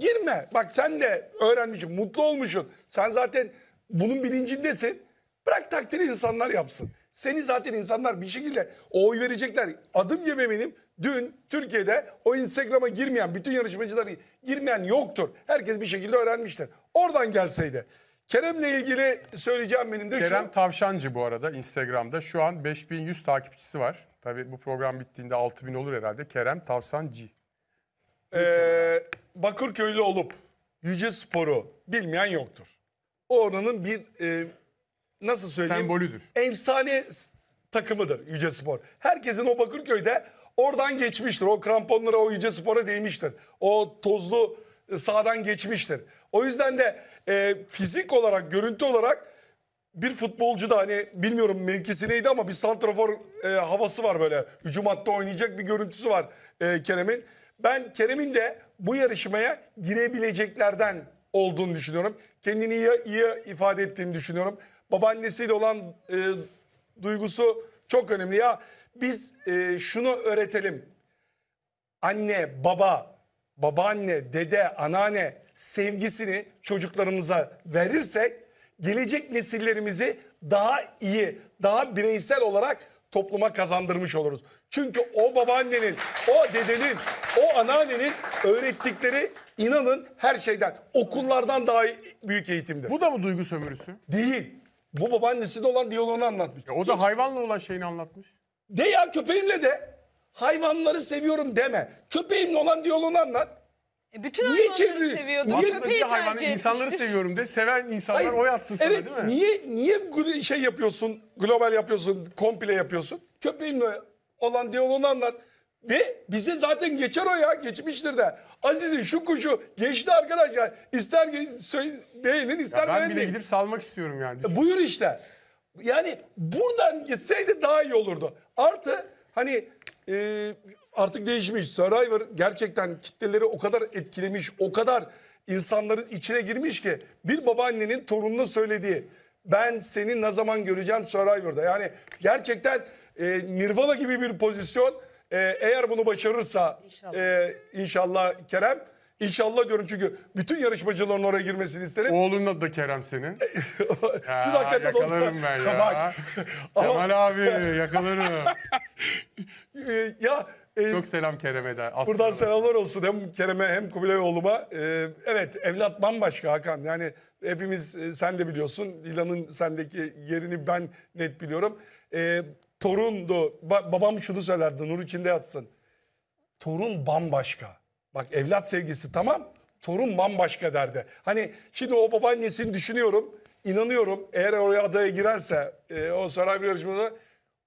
Girme. Bak sen de öğrenmişsin, mutlu olmuşsun. Sen zaten bunun bilincindesin. Bırak takdiri insanlar yapsın. Seni zaten insanlar bir şekilde oy verecekler. Adım gibi eminim dün Türkiye'de o Instagram'a girmeyen, bütün yarışmacılar girmeyen yoktur. Herkes bir şekilde öğrenmiştir. Oradan gelseydi. Kerem'le ilgili söyleyeceğim benim de Kerem şu. Tavşancı bu arada Instagram'da. Şu an 5100 takipçisi var. Tabii bu program bittiğinde 6000 olur herhalde. Kerem Tavsan G. Ee, Bakırköylü olup Yüce Spor'u bilmeyen yoktur. O oranın bir e, nasıl söyleyeyim? Sembolüdür. Efsane takımıdır Yüce Spor. Herkesin o Bakırköy'de oradan geçmiştir. O kramponlara o Yüce Spor'a değmiştir. O tozlu e, sahadan geçmiştir. O yüzden de e, fizik olarak, görüntü olarak bir futbolcu da hani bilmiyorum mevkisi neydi ama bir santrafor e, havası var böyle. Hücum hatta oynayacak bir görüntüsü var e, Kerem'in. Ben Kerem'in de bu yarışmaya girebileceklerden olduğunu düşünüyorum. Kendini iyi, iyi ifade ettiğini düşünüyorum. Babaannesiyle olan e, duygusu çok önemli. Ya biz e, şunu öğretelim. Anne, baba, babaanne, dede, anneanne sevgisini çocuklarımıza verirsek gelecek nesillerimizi daha iyi, daha bireysel olarak topluma kazandırmış oluruz. Çünkü o babaannenin, o dedenin, o anneannenin öğrettikleri inanın her şeyden, okullardan daha büyük eğitimdir. Bu da mı duygu sömürüsü? Değil. Bu babaannesiyle olan diyaloğunu anlatmış. Ya o da Hiç... hayvanla olan şeyini anlatmış. De ya köpeğimle de. Hayvanları seviyorum deme. Köpeğimle olan diyaloğunu anlat. E, bütün niye hayvanları seviyordun. Köpeği bir hayvanı tercih insanları seviyorum de seven insanlar Hayır, oy atsın sana evet, değil mi? Niye, niye şey yapıyorsun, global yapıyorsun, komple yapıyorsun? Köpeğimle olan diyaloğunu anlat. Ve bize zaten geçer o ya geçmiştir de. Aziz'in şu kuşu geçti arkadaşlar. İster beğenin ister ya ben beğenmeyin. Ben gidip salmak istiyorum yani. Düşün. E, buyur işte. Yani buradan gitseydi daha iyi olurdu. Artı hani e, artık değişmiş. Survivor gerçekten kitleleri o kadar etkilemiş, o kadar insanların içine girmiş ki bir babaannenin torununa söylediği ben seni ne zaman göreceğim Survivor'da. Yani gerçekten e, Nirvana gibi bir pozisyon. E, eğer bunu başarırsa inşallah. E, inşallah Kerem İnşallah diyorum çünkü bütün yarışmacıların oraya girmesini isterim. Oğlunun adı da Kerem senin. <laughs> ya, dakika yakalarım ben ya. Kemal abi yakalarım. <laughs> ya ee, Çok selam Kerem'e de. Aslında. Buradan selamlar olsun hem Kerem'e hem Kubilay oğluma. Ee, evet evlat bambaşka Hakan. Yani hepimiz e, sen de biliyorsun. İlan'ın sendeki yerini ben net biliyorum. Ee, torundu. Ba babam şunu söylerdi nur içinde yatsın. Torun bambaşka. Bak evlat sevgisi tamam. Torun bambaşka derdi. Hani şimdi o babaannesini düşünüyorum. İnanıyorum eğer oraya adaya girerse e, o saray bir yarışmada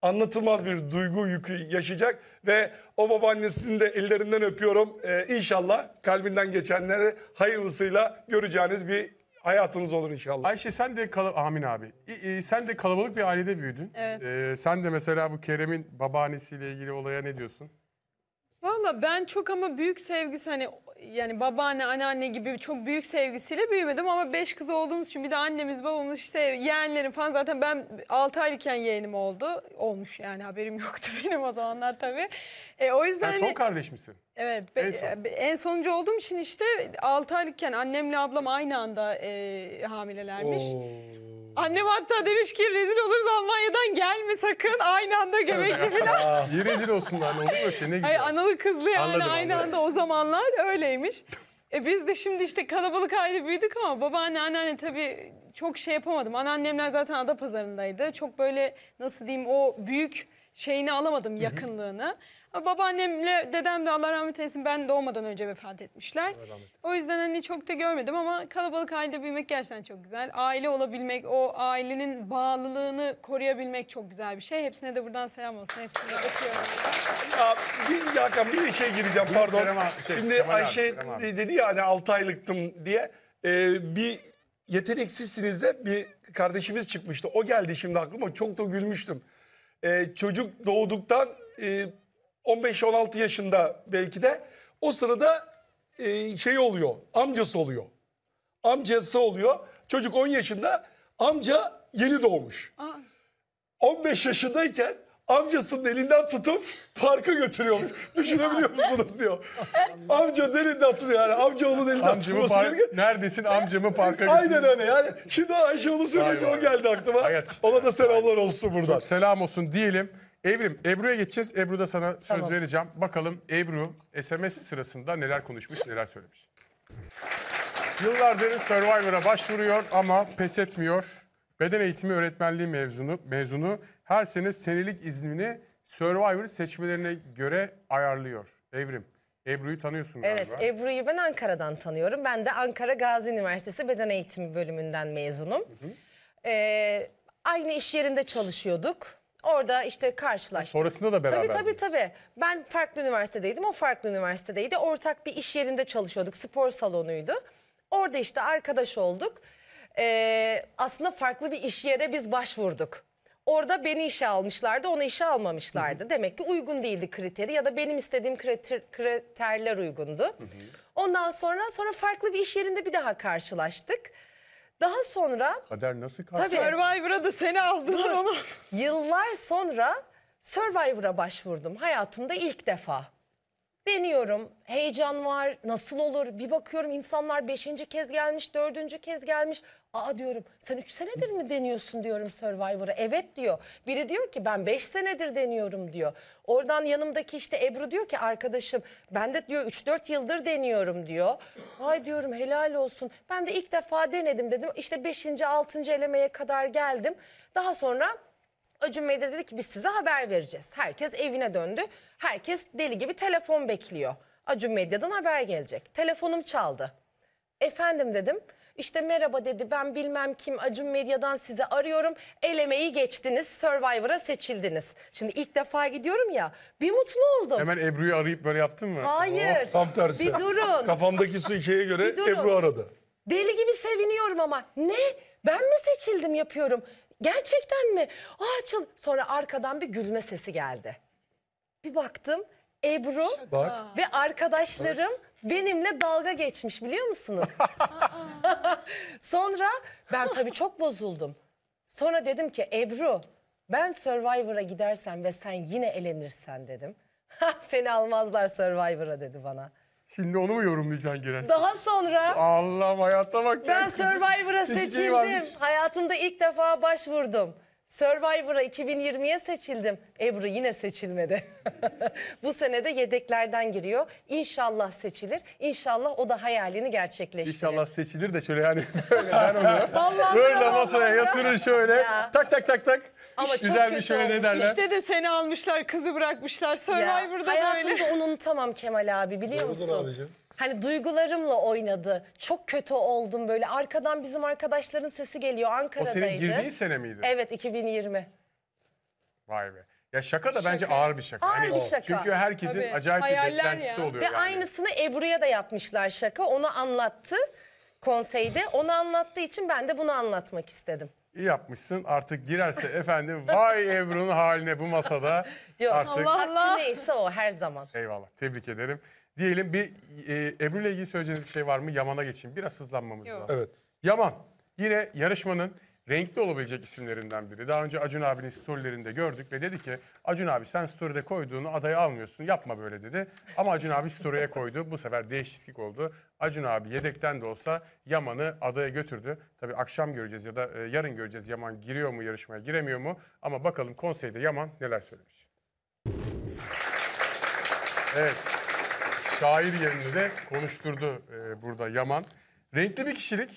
anlatılmaz bir duygu yükü yaşayacak ve o babaannesinin de ellerinden öpüyorum. Ee, inşallah kalbinden geçenleri hayırlısıyla göreceğiniz bir hayatınız olur inşallah. Ayşe sen de kala- Amin abi. İ- i- e, sen de kalabalık bir ailede büyüdün. Evet. Ee, sen de mesela bu Kerem'in babaannesiyle ilgili olaya ne diyorsun? Valla ben çok ama büyük sevgisi hani yani babaanne, anneanne gibi çok büyük sevgisiyle büyümedim ama beş kız olduğumuz için bir de annemiz, babamız işte yeğenlerim falan zaten ben altı aylıkken yeğenim oldu. Olmuş yani haberim yoktu <laughs> benim o zamanlar tabii. E, o yüzden Sen son hani... kardeş misin? Evet en, son. en sonuncu olduğum için işte 6 aylıkken annemle ablam aynı anda e, hamilelermiş. Oo. Annem hatta demiş ki rezil oluruz Almanya'dan gelme sakın aynı anda göbekli falan. İyi rezil olsunlar ne oluyor şey ne güzel. Hayır, analı kızlı yani anladım, aynı anladım. anda o zamanlar öyleymiş. E biz de şimdi işte kalabalık aile büyüdük ama babaanne anneanne tabii çok şey yapamadım. Anneannemler zaten ada pazarındaydı. Çok böyle nasıl diyeyim o büyük şeyini alamadım yakınlığını. Hı hı. Ama babaannemle dedem de Allah rahmet eylesin ben doğmadan önce vefat etmişler. O yüzden hani çok da görmedim ama kalabalık halde büyümek gerçekten çok güzel. Aile olabilmek, o ailenin bağlılığını koruyabilmek çok güzel bir şey. Hepsine de buradan selam olsun. Hepsine de öpüyorum. Ya bir dakika bir şey gireceğim pardon. Kerem abi, şey, Şimdi Ayşe abi. dedi ya hani 6 aylıktım diye. Ee, bir yeteneksizsiniz de bir kardeşimiz çıkmıştı. O geldi şimdi aklıma çok da gülmüştüm e, çocuk doğduktan e, 15-16 yaşında belki de o sırada e, şey oluyor amcası oluyor. Amcası oluyor çocuk 10 yaşında amca yeni doğmuş. Aa. 15 yaşındayken amcasının elinden tutup parka götürüyor. Düşünebiliyor musunuz diyor. Amca elinden tutuyor yani. Amca onun elinden amcamı tutması park, Neredesin amcamı parka götürüyor. Aynen öyle yani. Şimdi Ayşe onu söyledi o geldi aklıma. işte. Ona da selamlar olsun burada. Selam olsun diyelim. Evrim, Ebru'ya geçeceğiz. Ebru da sana söz vereceğim. Bakalım Ebru SMS sırasında neler konuşmuş, neler söylemiş. Yıllardır Survivor'a başvuruyor ama pes etmiyor. Beden eğitimi öğretmenliği mezunu, mezunu her sene senelik iznini Survivor seçmelerine göre ayarlıyor. Evrim. Ebru'yu tanıyorsun galiba. Evet Ebru'yu ben Ankara'dan tanıyorum. Ben de Ankara Gazi Üniversitesi Beden Eğitimi bölümünden mezunum. Hı hı. Ee, aynı iş yerinde çalışıyorduk. Orada işte karşılaştık. Sonrasında da beraber. Tabii tabii tabii. Ben farklı üniversitedeydim, o farklı üniversitedeydi. Ortak bir iş yerinde çalışıyorduk, spor salonuydu. Orada işte arkadaş olduk e, aslında farklı bir iş yere biz başvurduk. Orada beni işe almışlardı, onu işe almamışlardı. Hı hı. Demek ki uygun değildi kriteri ya da benim istediğim kriter, kriterler uygundu. Hı hı. Ondan sonra sonra farklı bir iş yerinde bir daha karşılaştık. Daha sonra... Kader nasıl karşılaştı? Tabii Survivor'a da seni aldılar onu. Yıllar sonra Survivor'a başvurdum. Hayatımda ilk defa. Deniyorum, heyecan var, nasıl olur? Bir bakıyorum insanlar beşinci kez gelmiş, dördüncü kez gelmiş. Aa diyorum sen 3 senedir mi deniyorsun diyorum Survivor'a. Evet diyor. Biri diyor ki ben 5 senedir deniyorum diyor. Oradan yanımdaki işte Ebru diyor ki arkadaşım ben de diyor 3-4 yıldır deniyorum diyor. Ay diyorum helal olsun. Ben de ilk defa denedim dedim. İşte 5. 6. elemeye kadar geldim. Daha sonra Acun Bey de dedi ki biz size haber vereceğiz. Herkes evine döndü. Herkes deli gibi telefon bekliyor. Acun Medya'dan haber gelecek. Telefonum çaldı. Efendim dedim. İşte merhaba dedi ben bilmem kim Acun Medya'dan sizi arıyorum. Elemeyi geçtiniz Survivor'a seçildiniz. Şimdi ilk defa gidiyorum ya bir mutlu oldum. Hemen Ebru'yu arayıp böyle yaptın mı? Hayır. Oh, tam tersi. Bir durun. Kafamdaki su göre Ebru aradı. Deli gibi seviniyorum ama ne? Ben mi seçildim yapıyorum? Gerçekten mi? Aa, çıl... Sonra arkadan bir gülme sesi geldi. Bir baktım Ebru Bak. ve arkadaşlarım evet benimle dalga geçmiş biliyor musunuz? <laughs> Sonra ben tabii çok bozuldum. Sonra dedim ki Ebru ben Survivor'a gidersen ve sen yine elenirsen dedim. <laughs> Seni almazlar Survivor'a dedi bana. Şimdi onu mu yorumlayacaksın Giresun? Daha sonra... Allah'ım hayatta bak. Ben Survivor'a şey seçildim. Hayatımda ilk defa başvurdum. Survivor'a 2020'ye seçildim. Ebru yine seçilmedi. <laughs> Bu sene de yedeklerden giriyor. İnşallah seçilir. İnşallah o da hayalini gerçekleştirir. İnşallah seçilir de şöyle yani <laughs> böyle <laughs> böyle masaya yatırır şöyle. Ya. Tak tak tak tak. Ama İş, güzel bir şöyle ne derler. İşte de seni almışlar, kızı bırakmışlar. Survivor'da ya, hayatımda böyle. Hayatımda onun tamam Kemal abi biliyor Doğrudur musun? Abicim. Hani duygularımla oynadı. Çok kötü oldum böyle. Arkadan bizim arkadaşların sesi geliyor. Ankara'daydı. O senin girdiğin sene miydi? Evet 2020. Vay be. Ya şaka da şaka. bence ağır bir şaka. Hani ağır hani bir şaka. Çünkü herkesin Tabii. acayip Hayaller bir beklentisi ya. oluyor. Ve yani. aynısını Ebru'ya da yapmışlar şaka. Onu anlattı konseyde. Onu anlattığı için ben de bunu anlatmak istedim. İyi yapmışsın. Artık girerse efendim vay Ebru'nun haline bu masada. <laughs> Yok, artık Allah Allah. hakkı neyse o her zaman. Eyvallah. Tebrik ederim diyelim bir e, Ebru ile ilgili söyleyeceğiniz bir şey var mı? Yaman'a geçeyim. Biraz hızlanmamız lazım. Evet. Yaman yine yarışmanın renkli olabilecek isimlerinden biri. Daha önce Acun abinin storylerinde gördük ve dedi ki Acun abi sen story'de koyduğunu adayı almıyorsun yapma böyle dedi. Ama Acun abi story'e koydu. Bu sefer değişiklik oldu. Acun abi yedekten de olsa Yaman'ı adaya götürdü. Tabii akşam göreceğiz ya da e, yarın göreceğiz Yaman giriyor mu yarışmaya giremiyor mu? Ama bakalım konseyde Yaman neler söylemiş. Evet şair yerini de konuşturdu e, burada Yaman. Renkli bir kişilik.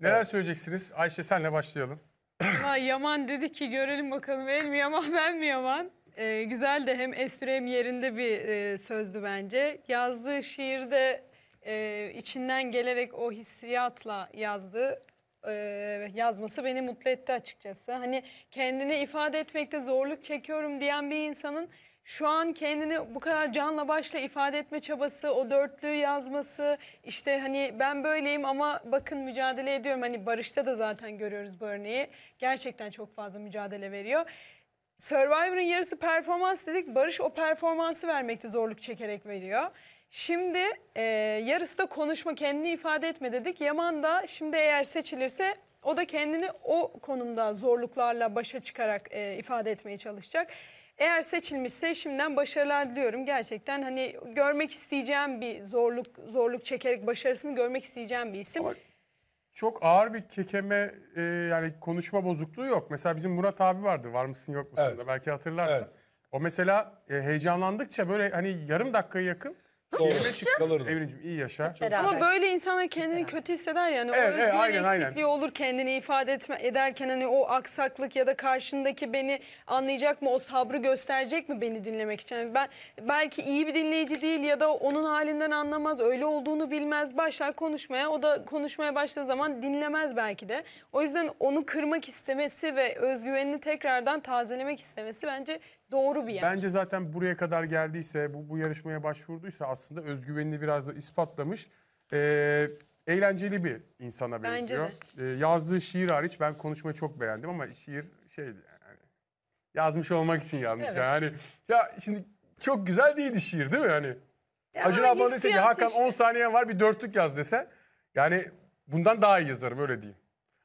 Neler evet. söyleyeceksiniz? Ayşe senle başlayalım. Ama Yaman dedi ki görelim bakalım el mi Yaman ben mi Yaman? Ee, güzel de hem espri hem yerinde bir e, sözdü bence. Yazdığı şiirde e, içinden gelerek o hissiyatla yazdığı e, yazması beni mutlu etti açıkçası. Hani kendini ifade etmekte zorluk çekiyorum diyen bir insanın şu an kendini bu kadar canla başla ifade etme çabası, o dörtlüğü yazması, işte hani ben böyleyim ama bakın mücadele ediyorum. Hani Barış'ta da zaten görüyoruz bu örneği. Gerçekten çok fazla mücadele veriyor. Survivor'ın yarısı performans dedik. Barış o performansı vermekte zorluk çekerek veriyor. Şimdi e, yarısı da konuşma, kendini ifade etme dedik. Yaman da şimdi eğer seçilirse o da kendini o konumda zorluklarla başa çıkarak e, ifade etmeye çalışacak. Eğer seçilmişse şimdiden başarılar diliyorum. Gerçekten hani görmek isteyeceğim bir zorluk zorluk çekerek başarısını görmek isteyeceğim bir isim. çok ağır bir kekeme e, yani konuşma bozukluğu yok. Mesela bizim Murat abi vardı. Var mısın yok musun evet. da belki hatırlarsın. Evet. O mesela e, heyecanlandıkça böyle hani yarım dakikaya yakın Doğru. Çık kalırdım. Evrimciğim iyi yaşa. Beraber. Ama böyle insanlar kendini kötü hisseder yani. Evet, o özgüven evet, aynen, eksikliği aynen. olur kendini ifade etme, ederken hani o aksaklık ya da karşındaki beni anlayacak mı? O sabrı gösterecek mi beni dinlemek için? Yani ben belki iyi bir dinleyici değil ya da onun halinden anlamaz. Öyle olduğunu bilmez. Başlar konuşmaya. O da konuşmaya başladığı zaman dinlemez belki de. O yüzden onu kırmak istemesi ve özgüvenini tekrardan tazelemek istemesi bence doğru bir yer. Bence zaten buraya kadar geldiyse, bu, bu yarışmaya başvurduysa aslında özgüvenini biraz da ispatlamış. Ee, eğlenceli bir insana benziyor. Bence de. E, yazdığı şiir hariç ben konuşmayı çok beğendim ama şiir şey yani yazmış olmak için yazmış. Evet. Yani ya şimdi çok güzel değildi şiir değil mi yani? Ya Acun abla dese ki Hakan işte. 10 saniyen var bir dörtlük yaz dese yani bundan daha iyi yazarım öyle diyeyim.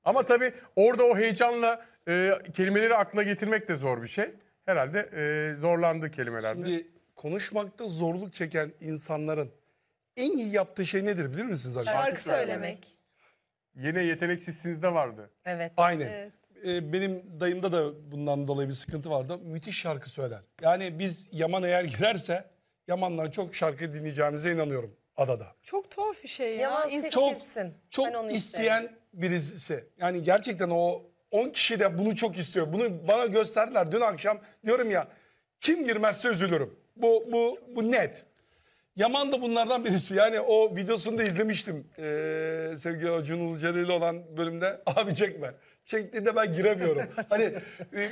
Ama tabii orada o heyecanla e, kelimeleri aklına getirmek de zor bir şey herhalde e, zorlandığı kelimelerde. Şimdi konuşmakta zorluk çeken insanların en iyi yaptığı şey nedir bilir misiniz acaba? Şarkı söylemek. Yine yeteneksizsiniz de vardı. Evet. Aynen. Evet. Ee, benim dayımda da bundan dolayı bir sıkıntı vardı. Müthiş şarkı söyler. Yani biz Yaman eğer girerse Yaman'dan çok şarkı dinleyeceğimize inanıyorum adada. Çok tuhaf bir şey ya. Yaman çok, çok ben onu isteyen birisi. Yani gerçekten o 10 kişi de bunu çok istiyor. Bunu bana gösterdiler dün akşam. Diyorum ya kim girmezse üzülürüm. Bu, bu, bu net. Yaman da bunlardan birisi. Yani o videosunu da izlemiştim. Ee, sevgili Acun Ilıcalı'yla olan bölümde. <laughs> Abi çekme. Çektiğinde ben giremiyorum. hani e,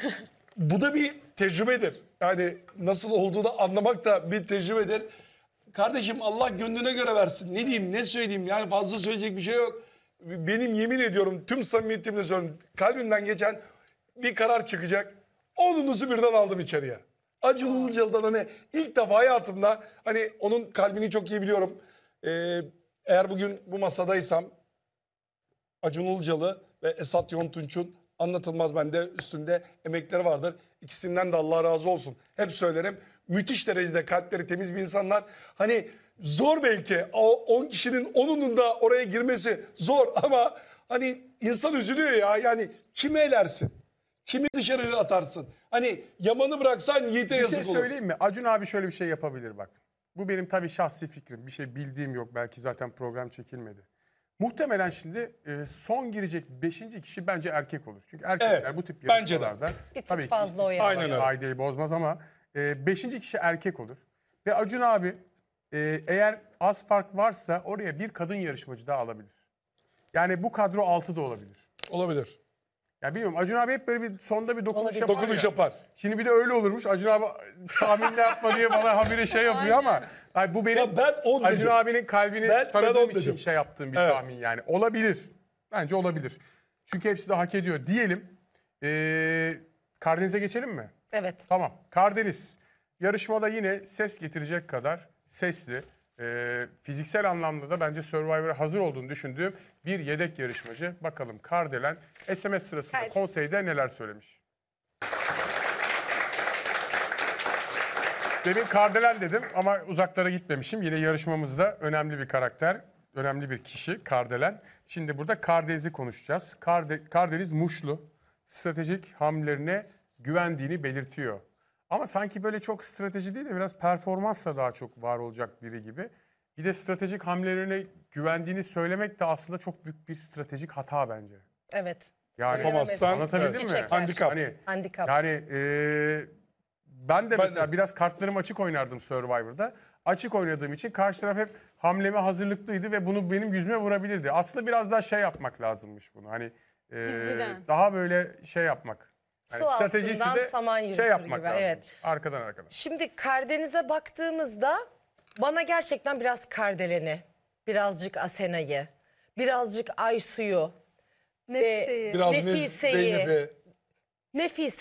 bu da bir tecrübedir. Yani nasıl olduğunu anlamak da bir tecrübedir. Kardeşim Allah gönlüne göre versin. Ne diyeyim ne söyleyeyim yani fazla söyleyecek bir şey yok benim yemin ediyorum tüm samimiyetimle söylüyorum kalbimden geçen bir karar çıkacak. Onunuzu birden aldım içeriye. Acı Ilıcalı'dan hani ilk defa hayatımda hani onun kalbini çok iyi biliyorum. Ee, eğer bugün bu masadaysam Acun Ilıcalı ve Esat Yontunç'un anlatılmaz bende üstünde emekleri vardır. İkisinden de Allah razı olsun. Hep söylerim müthiş derecede kalpleri temiz bir insanlar. Hani zor belki o 10 kişinin onunun da oraya girmesi zor <laughs> ama hani insan üzülüyor ya. Yani kime elersin? Kimi dışarı atarsın? Hani Yaman'ı bıraksan Yiğit'e şey yazık olur. Bir şey söyleyeyim mi? Acun abi şöyle bir şey yapabilir bak. Bu benim tabii şahsi fikrim. Bir şey bildiğim yok. Belki zaten program çekilmedi. Muhtemelen şimdi e, son girecek beşinci kişi bence erkek olur. Çünkü erkekler Evet, bu tip yarışmalarda tabii ki fazla istisnai oyalar. Aynen öyle. aideyi bozmaz ama e, beşinci kişi erkek olur. Ve Acun abi e, eğer az fark varsa oraya bir kadın yarışmacı daha alabilir. Yani bu kadro altı da olabilir. Olabilir. Ya bilmiyorum Acun abi hep böyle bir sonda bir dokunuş yapar. Dokunuş ya. yapar. Şimdi bir de öyle olurmuş. Acun abi hamile yapma diye bana hamile şey yapıyor ama hayır, bu benim ya ben Acun dedim. abinin kalbini ben, tanıdığım için dedim. şey yaptığım bir evet. tahmin yani. Olabilir. Bence olabilir. Çünkü hepsi de hak ediyor. Diyelim ee, Karadeniz'e geçelim mi? Evet. Tamam. Karadeniz yarışmada yine ses getirecek kadar sesli e, fiziksel anlamda da bence Survivor'a hazır olduğunu düşündüğüm bir yedek yarışmacı. Bakalım Kardelen SMS sırasında Hayır. konseyde neler söylemiş? Demin Kardelen dedim ama uzaklara gitmemişim. Yine yarışmamızda önemli bir karakter, önemli bir kişi Kardelen. Şimdi burada Kardeniz'i konuşacağız. Karde, Kardeniz Muşlu stratejik hamlerine güvendiğini belirtiyor. Ama sanki böyle çok strateji değil de biraz performansla daha çok var olacak biri gibi. Bir de stratejik hamlelerine güvendiğini söylemek de aslında çok büyük bir stratejik hata bence. Evet. Yani Yapamazsan, anlatabildim evet. mi? Handikap. Hani, Handikap. Yani e, ben de ben mesela de. biraz kartlarım açık oynardım Survivor'da. Açık oynadığım için karşı taraf hep hamleme hazırlıklıydı ve bunu benim yüzüme vurabilirdi. Aslında biraz daha şey yapmak lazımmış bunu. Hani e, daha böyle şey yapmak. Yani stratejisi de saman şey yapmak gibi. lazım. Evet. Arkadan arkadan. Şimdi Karadeniz'e baktığımızda bana gerçekten biraz Kardelen'i, birazcık Asena'yı, birazcık Aysu'yu, Nefsi. Biraz Nefise'yi, Zeynep'i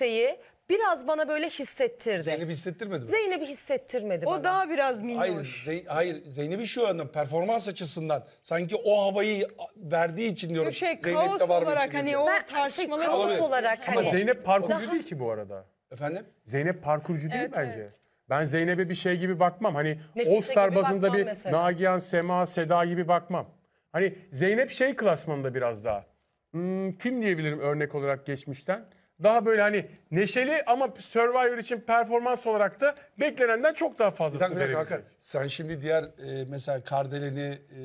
biraz bana böyle hissettirdi. Zeynep'i hissettirmedi mi? Zeynep'i hissettirmedi o bana. O daha biraz minnoş. Hayır, Zey hayır Zeynep'i şu anda performans açısından sanki o havayı verdiği için diyorum. Şey, Zeynep kaos de var olarak hani diyor. o ben, şey, tartışmaları. Şey, kaos olarak hani. Ama Zeynep parkurcu daha... değil ki bu arada. Efendim? Zeynep parkurcu değil evet, bence. Evet. Ben Zeynep'e bir şey gibi bakmam. Hani All Star bazında bir mesela. Nagihan, Sema, Seda gibi bakmam. Hani Zeynep şey klasmanında biraz daha. Hmm, kim diyebilirim örnek olarak geçmişten? daha böyle hani neşeli ama Survivor için performans olarak da beklenenden çok daha fazlası. bir dakika, verebilecek. Sen şimdi diğer e, mesela Kardelen'i, e,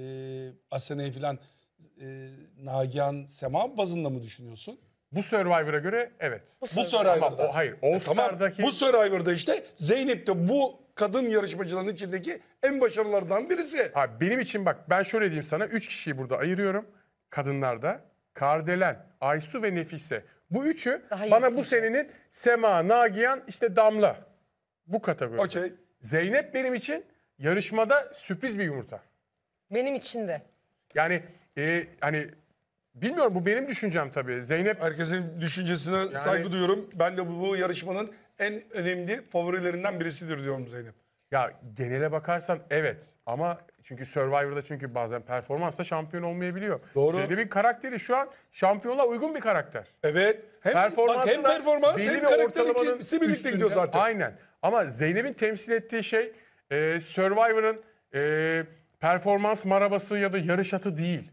Asena'yı falan e, Nagihan Sema bazında mı düşünüyorsun? Bu Survivor'a göre evet. Bu Survivor'da. o, hayır. All e, tamam. Bu Survivor'da işte Zeynep de bu kadın yarışmacıların içindeki en başarılılardan birisi. Ha, benim için bak ben şöyle diyeyim sana. Üç kişiyi burada ayırıyorum. Kadınlarda. Kardelen, Aysu ve Nefise. Bu üçü Daha bana bu senenin Sema, Nagihan, işte Damla. Bu kategori. Okey. Zeynep benim için yarışmada sürpriz bir yumurta. Benim için de. Yani e, hani bilmiyorum bu benim düşüncem tabii. Zeynep... Herkesin düşüncesine yani... saygı duyuyorum. Ben de bu, bu yarışmanın en önemli favorilerinden birisidir diyorum Zeynep. Ya genele bakarsan evet ama çünkü Survivor'da çünkü bazen performansla şampiyon olmayabiliyor. Doğru. Zeynep'in karakteri şu an şampiyonla uygun bir karakter. Evet. Hem performans hem performans hem karakter ikisi birlikte üstünde. gidiyor zaten. Aynen. Ama Zeynep'in temsil ettiği şey e, Survivor'ın e, performans marabası ya da yarış atı değil.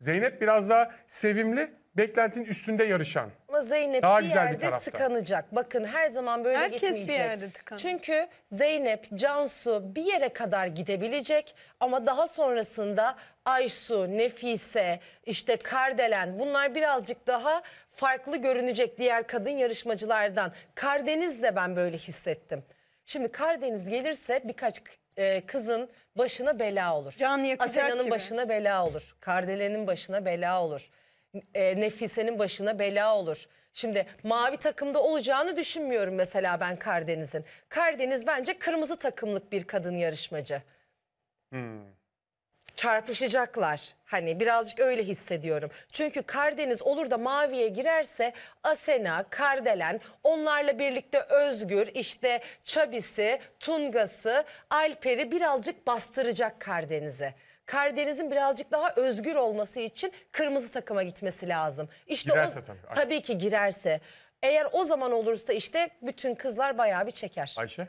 Zeynep biraz daha sevimli, beklentinin üstünde yarışan ama Zeynep Daha bir güzel bir yerde tarafta. tıkanacak. Bakın her zaman böyle Herkes bir gitmeyecek. yerde tıkanır. Çünkü Zeynep, Cansu bir yere kadar gidebilecek ama daha sonrasında Aysu, Nefise, işte Kardelen bunlar birazcık daha farklı görünecek diğer kadın yarışmacılardan. Kardeniz de ben böyle hissettim. Şimdi Karadeniz gelirse birkaç e, kızın başına bela olur. Can yakacak Asena'nın başına bela olur. Kardelen'in başına bela olur e, Nefise'nin başına bela olur. Şimdi mavi takımda olacağını düşünmüyorum mesela ben Karadeniz'in. Karadeniz bence kırmızı takımlık bir kadın yarışmacı. Hmm. Çarpışacaklar. Hani birazcık öyle hissediyorum. Çünkü Karadeniz olur da maviye girerse Asena, Kardelen, onlarla birlikte Özgür, işte Çabisi, Tungası, Alper'i birazcık bastıracak Karadeniz'e. Karadeniz'in birazcık daha özgür olması için kırmızı takıma gitmesi lazım. İşte Girerse o, tabii. Tabii ki girerse. Eğer o zaman olursa işte bütün kızlar bayağı bir çeker. Ayşe?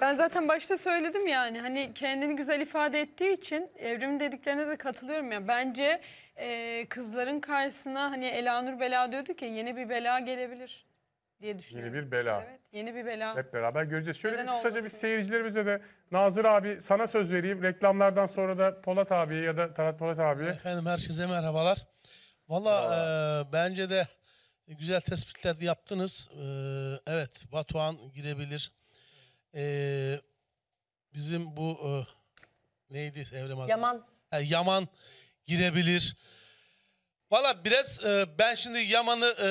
Ben zaten başta söyledim yani hani kendini güzel ifade ettiği için evrim dediklerine de katılıyorum ya. Bence e, kızların karşısına hani Elanur Bela diyordu ki yeni bir bela gelebilir diye düşünüyorum. Yeni bir bela. Evet, yeni bir bela. Hep beraber göreceğiz. Şöyle bir kısaca olmasın? bir seyircilerimize de Nazır abi sana söz vereyim. Reklamlardan sonra da Polat abi ya da Tarat Polat abi. Efendim herkese merhabalar. Valla e, bence de güzel tespitler yaptınız. E, evet Batuhan girebilir. E, bizim bu e, neydi Evrim adı? Yaman. Ha, Yaman girebilir. Valla biraz e, ben şimdi Yaman'ı... E,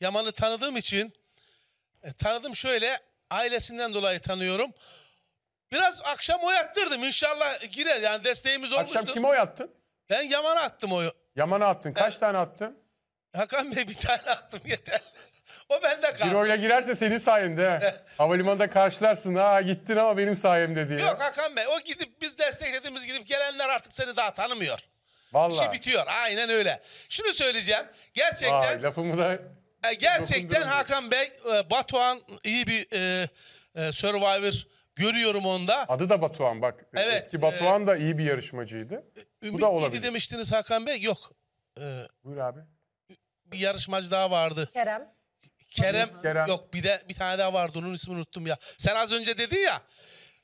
Yaman'ı tanıdığım için e, tanıdım şöyle ailesinden dolayı tanıyorum. Biraz akşam oyattırdım inşallah girer. Yani desteğimiz olmuştu. Akşam kime oyattın? Ben Yaman'a attım oyu. Yaman'a attın. E, Kaç evet. tane attın? Hakan Bey bir tane attım yeter. <laughs> o bende kalsın. Bir oyla girerse senin sayende. Havalimanında karşılarsın. Ha gittin ama benim sayemde diye. Yok Hakan Bey o gidip biz desteklediğimiz gidip gelenler artık seni daha tanımıyor. Vallahi. İşi bitiyor. Aynen öyle. Şunu söyleyeceğim. Gerçekten. Vay, lafımı da e, gerçekten Hakan Bey, e, Batuhan iyi bir e, e, Survivor görüyorum onda. Adı da Batuhan bak. E, evet, Eski Batuhan e, da iyi bir yarışmacıydı. Ümit Bu da olabilir. Ümit demiştiniz Hakan Bey? Yok. Ee, Buyur abi. Bir yarışmacı daha vardı. Kerem. Kerem, Kerem. Yok bir de bir tane daha vardı onun ismini unuttum ya. Sen az önce dedin ya.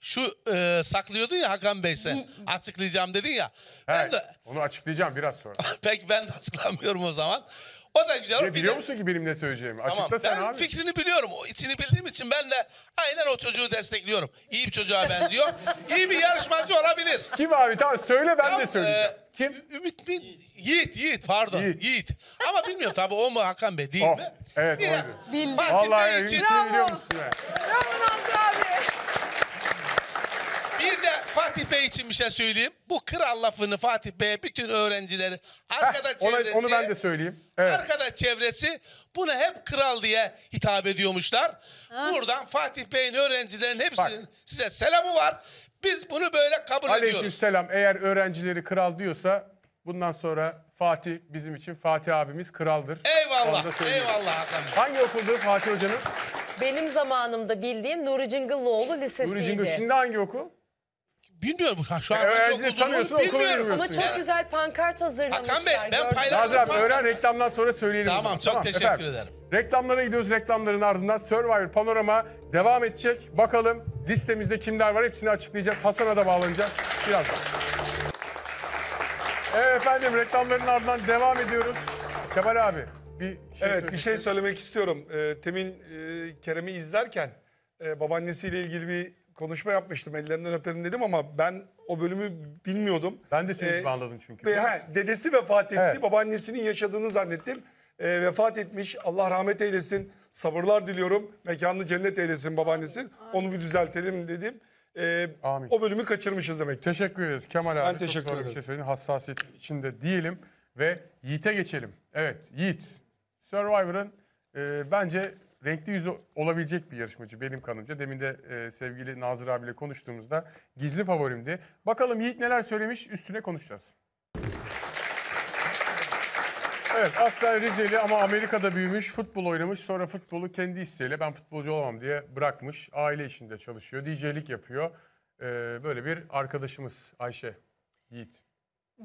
Şu e, saklıyordun ya Hakan Bey sen. açıklayacağım dedin ya. Evet, ben de, onu açıklayacağım biraz sonra. <laughs> Peki ben de açıklamıyorum o zaman. O da güzel. Ya biliyor de... musun ki benim ne söyleyeceğimi? Tamam. sen ben abi. fikrini biliyorum. O içini bildiğim için ben de aynen o çocuğu destekliyorum. İyi bir çocuğa benziyor. <laughs> İyi bir yarışmacı olabilir. Kim abi? Tamam söyle ben ya, de söyleyeceğim. E... Kim? Ümit mi? Yiğit, Yiğit pardon. Yiğit. Yiğit. Ama bilmiyorum tabii o mu Hakan Bey değil oh, mi? Evet, oydu. Bildi. Vallahi Yiğit'i biliyor musun? Bravo Nazlı abi. Şimdi Fatih Bey için bir şey söyleyeyim. Bu kral lafını Fatih Bey'e bütün öğrencileri, arkada Heh, çevresi... onu ben de söyleyeyim. Evet. Arkadaş çevresi buna hep kral diye hitap ediyormuşlar. Buradan Fatih Bey'in öğrencilerin hepsinin size selamı var. Biz bunu böyle kabul ediyoruz. Aleykümselam. Eğer öğrencileri kral diyorsa bundan sonra Fatih bizim için Fatih abimiz kraldır. Eyvallah, eyvallah Hakan Hangi okuldu Fatih Hoca'nın? Benim zamanımda bildiğim Nuri Cıngıllıoğlu Lisesi'ydi. Nuri Cingöl. Şimdi hangi okul? Bilmiyorum. Ha, şu an Öğrencileri tanıyorsun okulu bilmiyorsun. Ama çok yani. güzel pankart hazırlamışlar. Hakan Bey ben paylaştım. Nazır öğren reklamdan sonra söyleyelim. Tamam çok tamam, teşekkür efendim. ederim. Reklamlara gidiyoruz. Reklamların ardından Survivor Panorama devam edecek. Bakalım listemizde kimler var hepsini açıklayacağız. Hasan'a da bağlanacağız. Birazdan. Evet efendim reklamların ardından devam ediyoruz. Kemal abi bir şey Evet bir şey söylemek istiyorum. E, temin e, Kerem'i izlerken e, babaannesiyle ilgili bir konuşma yapmıştım ellerinden öperim dedim ama ben o bölümü bilmiyordum. Ben de seni ee, anladım çünkü. Ve, he, dedesi vefat etti evet. babaannesinin yaşadığını zannettim. E, vefat etmiş Allah rahmet eylesin sabırlar diliyorum mekanını cennet eylesin babaannesin onu bir düzeltelim dedim. E, Amin. O bölümü kaçırmışız demek. Teşekkür ederiz Kemal abi. Ben teşekkür ederim. Bir şey söyledin içinde diyelim ve Yiğit'e geçelim. Evet Yiğit Survivor'ın e, bence renkli yüzü olabilecek bir yarışmacı benim kanımca. Demin de e, sevgili Nazır abiyle konuştuğumuzda gizli favorimdi. Bakalım Yiğit neler söylemiş üstüne konuşacağız. Evet aslen Rizeli ama Amerika'da büyümüş, futbol oynamış. Sonra futbolu kendi isteğiyle ben futbolcu olamam diye bırakmış. Aile işinde çalışıyor, DJ'lik yapıyor. Ee, böyle bir arkadaşımız Ayşe Yiğit.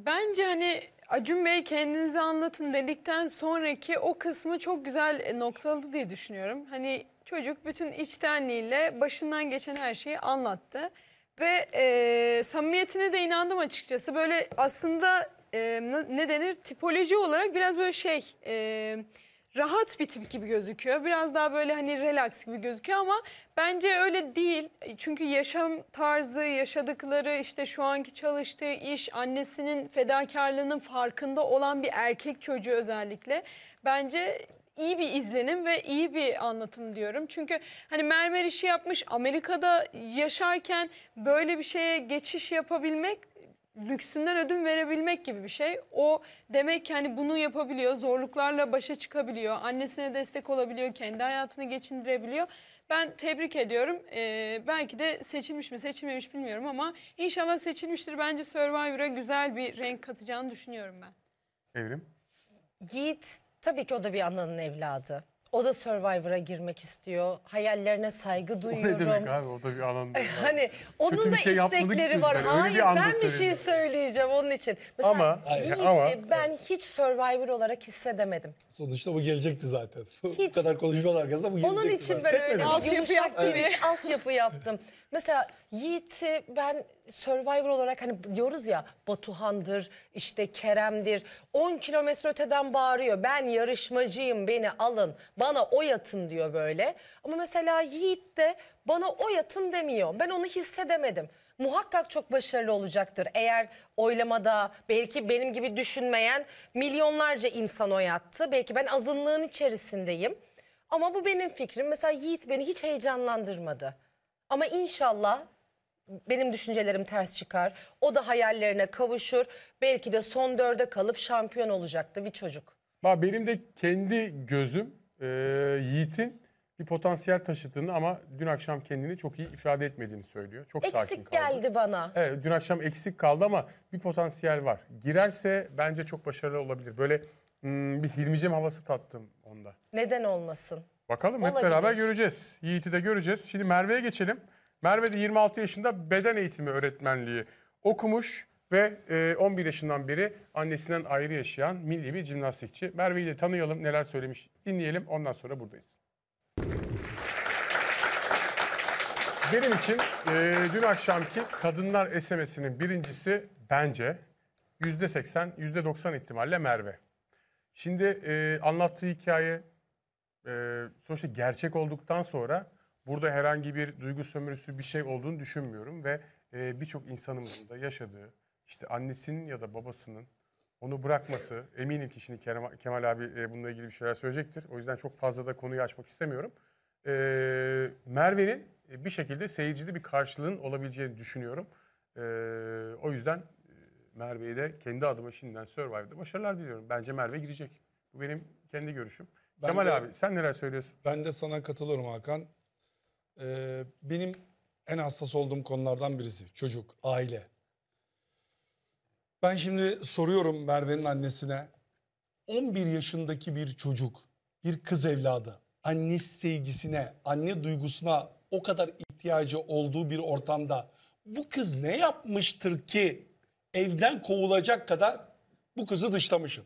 Bence hani Acun Bey kendinizi anlatın dedikten sonraki o kısmı çok güzel e, noktaladı diye düşünüyorum. Hani çocuk bütün içtenliğiyle başından geçen her şeyi anlattı. Ve e, samimiyetine de inandım açıkçası. Böyle aslında e, ne denir tipoloji olarak biraz böyle şey... E, rahat bir tip gibi gözüküyor. Biraz daha böyle hani relax gibi gözüküyor ama bence öyle değil. Çünkü yaşam tarzı, yaşadıkları işte şu anki çalıştığı iş, annesinin fedakarlığının farkında olan bir erkek çocuğu özellikle. Bence iyi bir izlenim ve iyi bir anlatım diyorum. Çünkü hani mermer işi yapmış Amerika'da yaşarken böyle bir şeye geçiş yapabilmek lüksünden ödün verebilmek gibi bir şey. O demek ki hani bunu yapabiliyor, zorluklarla başa çıkabiliyor, annesine destek olabiliyor, kendi hayatını geçindirebiliyor. Ben tebrik ediyorum. Ee, belki de seçilmiş mi seçilmemiş bilmiyorum ama inşallah seçilmiştir. Bence Survivor'a güzel bir renk katacağını düşünüyorum ben. Evrim? Yiğit tabii ki o da bir ananın evladı. O da Survivor'a girmek istiyor. Hayallerine saygı duyuyorum. O ne demek abi o da bir anında. hani onun Kötü da şey bir şey istekleri var. Yani. Hayır bir ben bir şey söyleyeceğim onun için. Mesela ama, Yiğit'i ama, ben hiç Survivor olarak hissedemedim. Sonuçta bu gelecekti zaten. <laughs> Hiç. bu kadar konuşmanın arkasında bu gelecekti. Onun için ben öyle yumuşak gibi altyapı yaptım. Mesela Yiğit'i ben Survivor olarak hani diyoruz ya Batuhan'dır, işte Kerem'dir. 10 kilometre öteden bağırıyor. Ben yarışmacıyım beni alın, bana oy atın diyor böyle. Ama mesela Yiğit de bana oy atın demiyor. Ben onu hissedemedim muhakkak çok başarılı olacaktır. Eğer oylamada belki benim gibi düşünmeyen milyonlarca insan oy attı. Belki ben azınlığın içerisindeyim. Ama bu benim fikrim. Mesela Yiğit beni hiç heyecanlandırmadı. Ama inşallah benim düşüncelerim ters çıkar. O da hayallerine kavuşur. Belki de son dörde kalıp şampiyon olacaktı bir çocuk. benim de kendi gözüm e, Yiğit'in bir potansiyel taşıdığını ama dün akşam kendini çok iyi ifade etmediğini söylüyor. Çok eksik sakin kaldı. geldi bana. Evet dün akşam eksik kaldı ama bir potansiyel var. Girerse bence çok başarılı olabilir. Böyle hmm, bir Hilmi'cim havası tattım onda. Neden olmasın? Bakalım hep beraber göreceğiz. Yiğit'i de göreceğiz. Şimdi Merve'ye geçelim. Merve de 26 yaşında beden eğitimi öğretmenliği okumuş ve 11 e, yaşından beri annesinden ayrı yaşayan milli bir jimnastikçi. Merve'yi de tanıyalım, neler söylemiş dinleyelim. Ondan sonra buradayız. Benim için e, dün akşamki Kadınlar SMS'inin birincisi bence %80, %90 ihtimalle Merve. Şimdi e, anlattığı hikaye e, sonuçta gerçek olduktan sonra burada herhangi bir duygu sömürüsü bir şey olduğunu düşünmüyorum ve e, birçok insanımızın da yaşadığı işte annesinin ya da babasının onu bırakması eminim ki şimdi Kerem, Kemal abi e, bununla ilgili bir şeyler söyleyecektir. O yüzden çok fazla da konuyu açmak istemiyorum. E, Merve'nin bir şekilde seyircide bir karşılığın olabileceğini düşünüyorum. E, o yüzden Merve'ye de kendi adıma şimdiden Survivor'da başarılar diliyorum. Bence Merve girecek. Bu benim kendi görüşüm. Ben Kemal de, abi sen neler söylüyorsun? Ben de sana katılıyorum Hakan. Ee, benim en hassas olduğum konulardan birisi çocuk, aile. Ben şimdi soruyorum Merve'nin annesine. 11 yaşındaki bir çocuk, bir kız evladı anne sevgisine, anne duygusuna o kadar ihtiyacı olduğu bir ortamda bu kız ne yapmıştır ki evden kovulacak kadar bu kızı dışlamışım.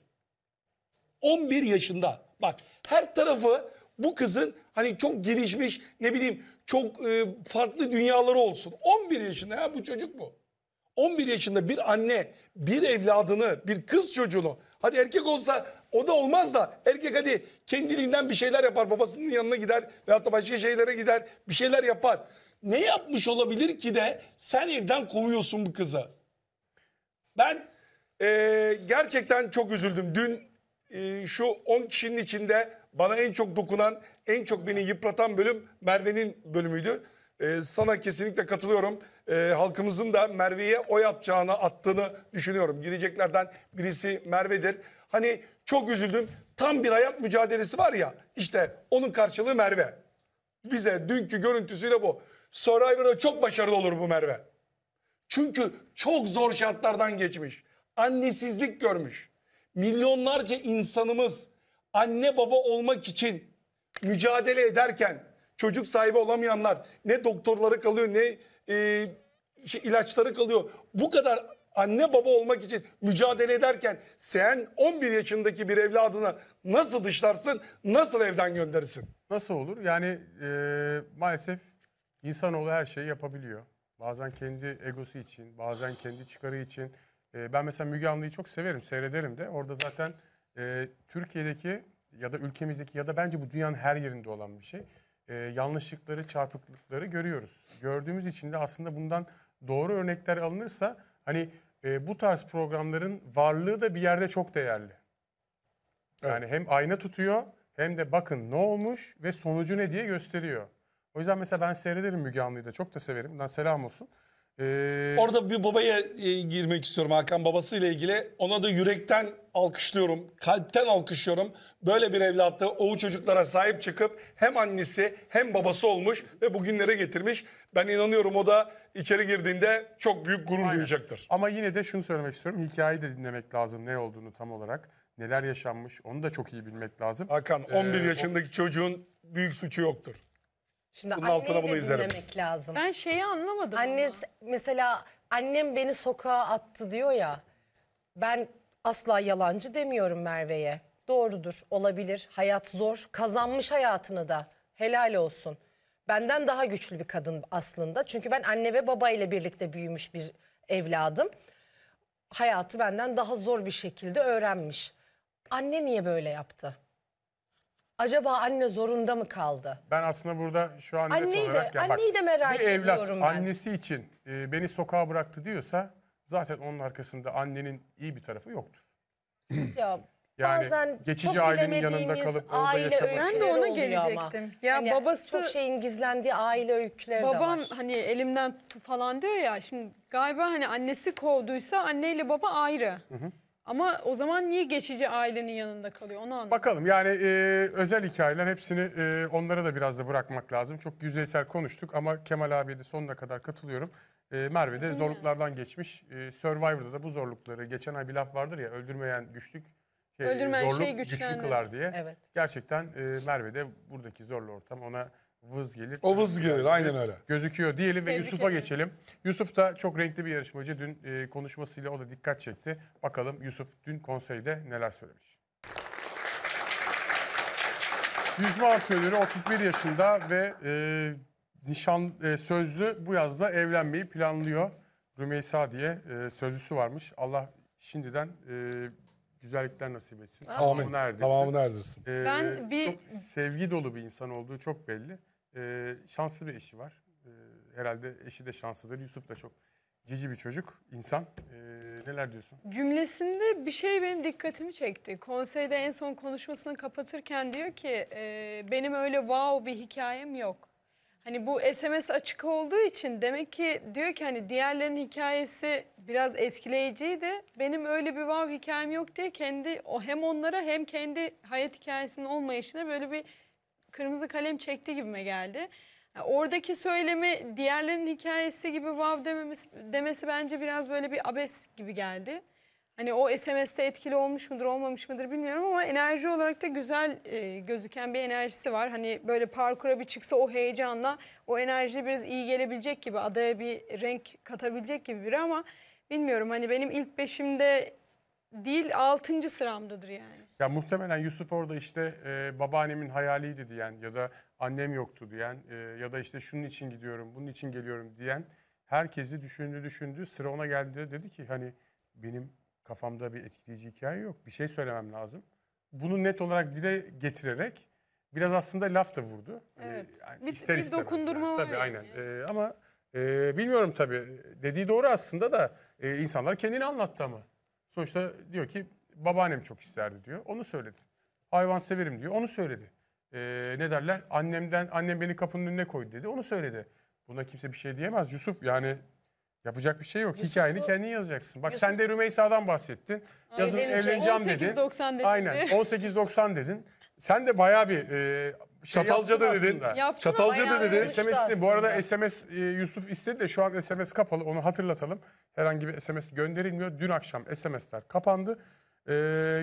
11 yaşında Bak her tarafı bu kızın hani çok gelişmiş ne bileyim çok e, farklı dünyaları olsun. 11 yaşında ya bu çocuk mu? 11 yaşında bir anne bir evladını bir kız çocuğunu hadi erkek olsa o da olmaz da erkek hadi kendiliğinden bir şeyler yapar babasının yanına gider veyahut da başka şeylere gider bir şeyler yapar. Ne yapmış olabilir ki de sen evden kovuyorsun bu kızı? Ben e, gerçekten çok üzüldüm. Dün ee, şu 10 kişinin içinde bana en çok dokunan, en çok beni yıpratan bölüm Merve'nin bölümüydü. Ee, sana kesinlikle katılıyorum. Ee, halkımızın da Merve'ye oy atacağını, attığını düşünüyorum. Gireceklerden birisi Merve'dir. Hani çok üzüldüm. Tam bir hayat mücadelesi var ya. İşte onun karşılığı Merve. Bize dünkü görüntüsüyle bu. Survivor'a çok başarılı olur bu Merve. Çünkü çok zor şartlardan geçmiş. Annesizlik görmüş milyonlarca insanımız anne baba olmak için mücadele ederken çocuk sahibi olamayanlar ne doktorları kalıyor ne e, işte ilaçları kalıyor. Bu kadar anne baba olmak için mücadele ederken sen 11 yaşındaki bir evladını nasıl dışlarsın, nasıl evden gönderirsin? Nasıl olur? Yani e, maalesef insanoğlu her şeyi yapabiliyor. Bazen kendi egosu için, bazen kendi çıkarı için. Ee, ben mesela Müge Anlı'yı çok severim, seyrederim de. Orada zaten e, Türkiye'deki ya da ülkemizdeki ya da bence bu dünyanın her yerinde olan bir şey. E, yanlışlıkları, çarpıklıkları görüyoruz. Gördüğümüz için de aslında bundan doğru örnekler alınırsa hani e, bu tarz programların varlığı da bir yerde çok değerli. Yani hem ayna tutuyor hem de bakın ne olmuş ve sonucu ne diye gösteriyor. O yüzden mesela ben seyrederim Müge Anlı'yı da çok da severim. Bundan selam olsun. Ee... Orada bir babaya e, girmek istiyorum Hakan babasıyla ilgili. Ona da yürekten alkışlıyorum, kalpten alkışlıyorum. Böyle bir evlatta o çocuklara sahip çıkıp hem annesi hem babası olmuş ve bugünlere getirmiş. Ben inanıyorum o da içeri girdiğinde çok büyük gurur Aynen. duyacaktır. Ama yine de şunu söylemek istiyorum. Hikayeyi de dinlemek lazım ne olduğunu tam olarak. Neler yaşanmış onu da çok iyi bilmek lazım. Hakan 11 ee, yaşındaki o... çocuğun büyük suçu yoktur. Şimdi Bunun altına anneyi bunu izlerim. dinlemek lazım. Ben şeyi anlamadım. Anne ama. mesela annem beni sokağa attı diyor ya. Ben asla yalancı demiyorum Merve'ye. Doğrudur, olabilir. Hayat zor. Kazanmış hayatını da. Helal olsun. Benden daha güçlü bir kadın aslında. Çünkü ben anne ve baba ile birlikte büyümüş bir evladım. Hayatı benden daha zor bir şekilde öğrenmiş. Anne niye böyle yaptı? Acaba anne zorunda mı kaldı? Ben aslında burada şu an anneyi net olarak... De, ya, bak, anneyi de merak bir ediyorum evlat, ben. annesi için e, beni sokağa bıraktı diyorsa zaten onun arkasında annenin iyi bir tarafı yoktur. <clears throat> Ya yani Bazen geçici ailenin yanında kalıp orada aile yaşaması. Ben de ona gelecektim. Ama. Ya hani babası çok şeyin gizlendiği aile öyküleri babam, de var. Babam hani elimden tu falan diyor ya. Şimdi galiba hani annesi kovduysa anneyle baba ayrı. Hı hı. Ama o zaman niye geçici ailenin yanında kalıyor onu anlamadım. Bakalım yani e, özel hikayeler hepsini e, onlara da biraz da bırakmak lazım. Çok yüzeysel konuştuk ama Kemal abiye de sonuna kadar katılıyorum. E, Merve de zorluklardan geçmiş. E, Survivor'da da bu zorlukları geçen ay bir laf vardır ya öldürmeyen güçlük şey, Öldürmeyen zorluk şeyi güçlü güçlendirir. kılar diye. Evet. Gerçekten e, Merve de buradaki zorlu ortam ona vız gelir. O vız gelir aynen öyle. Gözüküyor diyelim ve Yusuf'a geçelim. Yusuf da çok renkli bir yarışmacı. Dün e, konuşmasıyla o da dikkat çekti. Bakalım Yusuf dün konseyde neler söylemiş. Yüzme aktörü 31 yaşında ve e, nişan e, sözlü bu yazda evlenmeyi planlıyor. Rümeysa diye e, sözlüsü varmış. Allah şimdiden e, güzellikler nasip etsin. Amin. Tamamını erdirsin. Tamamını erdirsin. Ee, Ben bir- çok sevgi dolu bir insan olduğu çok belli. E, şanslı bir eşi var. E, herhalde eşi de şanslıdır. Yusuf da çok cici bir çocuk, insan. E, neler diyorsun? Cümlesinde bir şey benim dikkatimi çekti. Konseyde en son konuşmasını kapatırken diyor ki e, benim öyle wow bir hikayem yok. Hani bu SMS açık olduğu için demek ki diyor ki hani diğerlerin hikayesi biraz etkileyiciydi. Benim öyle bir wow hikayem yok diye kendi o hem onlara hem kendi hayat hikayesinin olmayışına böyle bir kırmızı kalem çekti gibime geldi. oradaki söylemi diğerlerinin hikayesi gibi vav dememesi, demesi bence biraz böyle bir abes gibi geldi. Hani o SMS'te etkili olmuş mudur olmamış mıdır bilmiyorum ama enerji olarak da güzel e, gözüken bir enerjisi var. Hani böyle parkura bir çıksa o heyecanla o enerji biraz iyi gelebilecek gibi adaya bir renk katabilecek gibi biri ama bilmiyorum hani benim ilk beşimde değil altıncı sıramdadır yani. Ya muhtemelen Yusuf orada işte e, babaannemin hayaliydi diyen ya da annem yoktu diyen e, ya da işte şunun için gidiyorum, bunun için geliyorum diyen herkesi düşündü düşündü. Sıra ona geldi dedi ki hani benim kafamda bir etkileyici hikaye yok. Bir şey söylemem lazım. Bunu net olarak dile getirerek biraz aslında laf da vurdu. Hani evet. Yani bir, ister bir dokundurma yani. var. Tabii aynen. Ee, ama e, bilmiyorum tabii. Dediği doğru aslında da e, insanlar kendini anlattı ama. Sonuçta diyor ki babaannem çok isterdi diyor. Onu söyledi. Hayvan severim diyor. Onu söyledi. E, ne derler? Annemden annem beni kapının önüne koydu dedi. Onu söyledi. Buna kimse bir şey diyemez. Yusuf yani yapacak bir şey yok. Yusuf Hikayeni bu... kendin yazacaksın. Bak Yusuf... sen de Rümeysa'dan bahsettin. Yazın evleneceğim dedin. 18.90 dedin. Aynen 18.90 dedin. Sen de bayağı bir e, şey Çatalca da dedin. Yaptın Çatalca da dedin. SMS'ini bu arada SMS e, Yusuf istedi de şu an SMS kapalı onu hatırlatalım. Herhangi bir SMS gönderilmiyor. Dün akşam SMS'ler kapandı. Ee,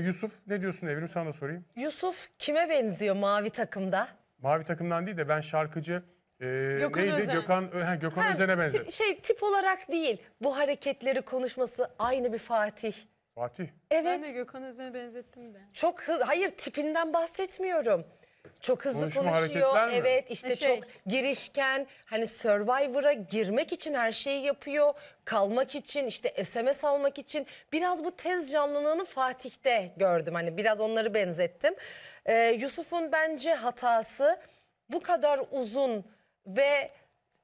Yusuf ne diyorsun Evrim sana da sorayım. Yusuf kime benziyor mavi takımda? Mavi takımdan değil de ben şarkıcı ee, Gökhan neydi? Özen. Gökhan, ha, Gökhan ha, Özen'e benzer. şey tip olarak değil. Bu hareketleri konuşması aynı bir Fatih. Fatih. Evet. Ben de Gökhan Özen'e benzettim de. Çok hız, hayır tipinden bahsetmiyorum. Çok hızlı Konuşma konuşuyor. Evet işte Şey. çok girişken hani Survivor'a girmek için her şeyi yapıyor. Kalmak için işte SMS almak için biraz bu tez canlılığını Fatih'te gördüm. Hani biraz onları benzettim. Ee, Yusuf'un bence hatası bu kadar uzun ve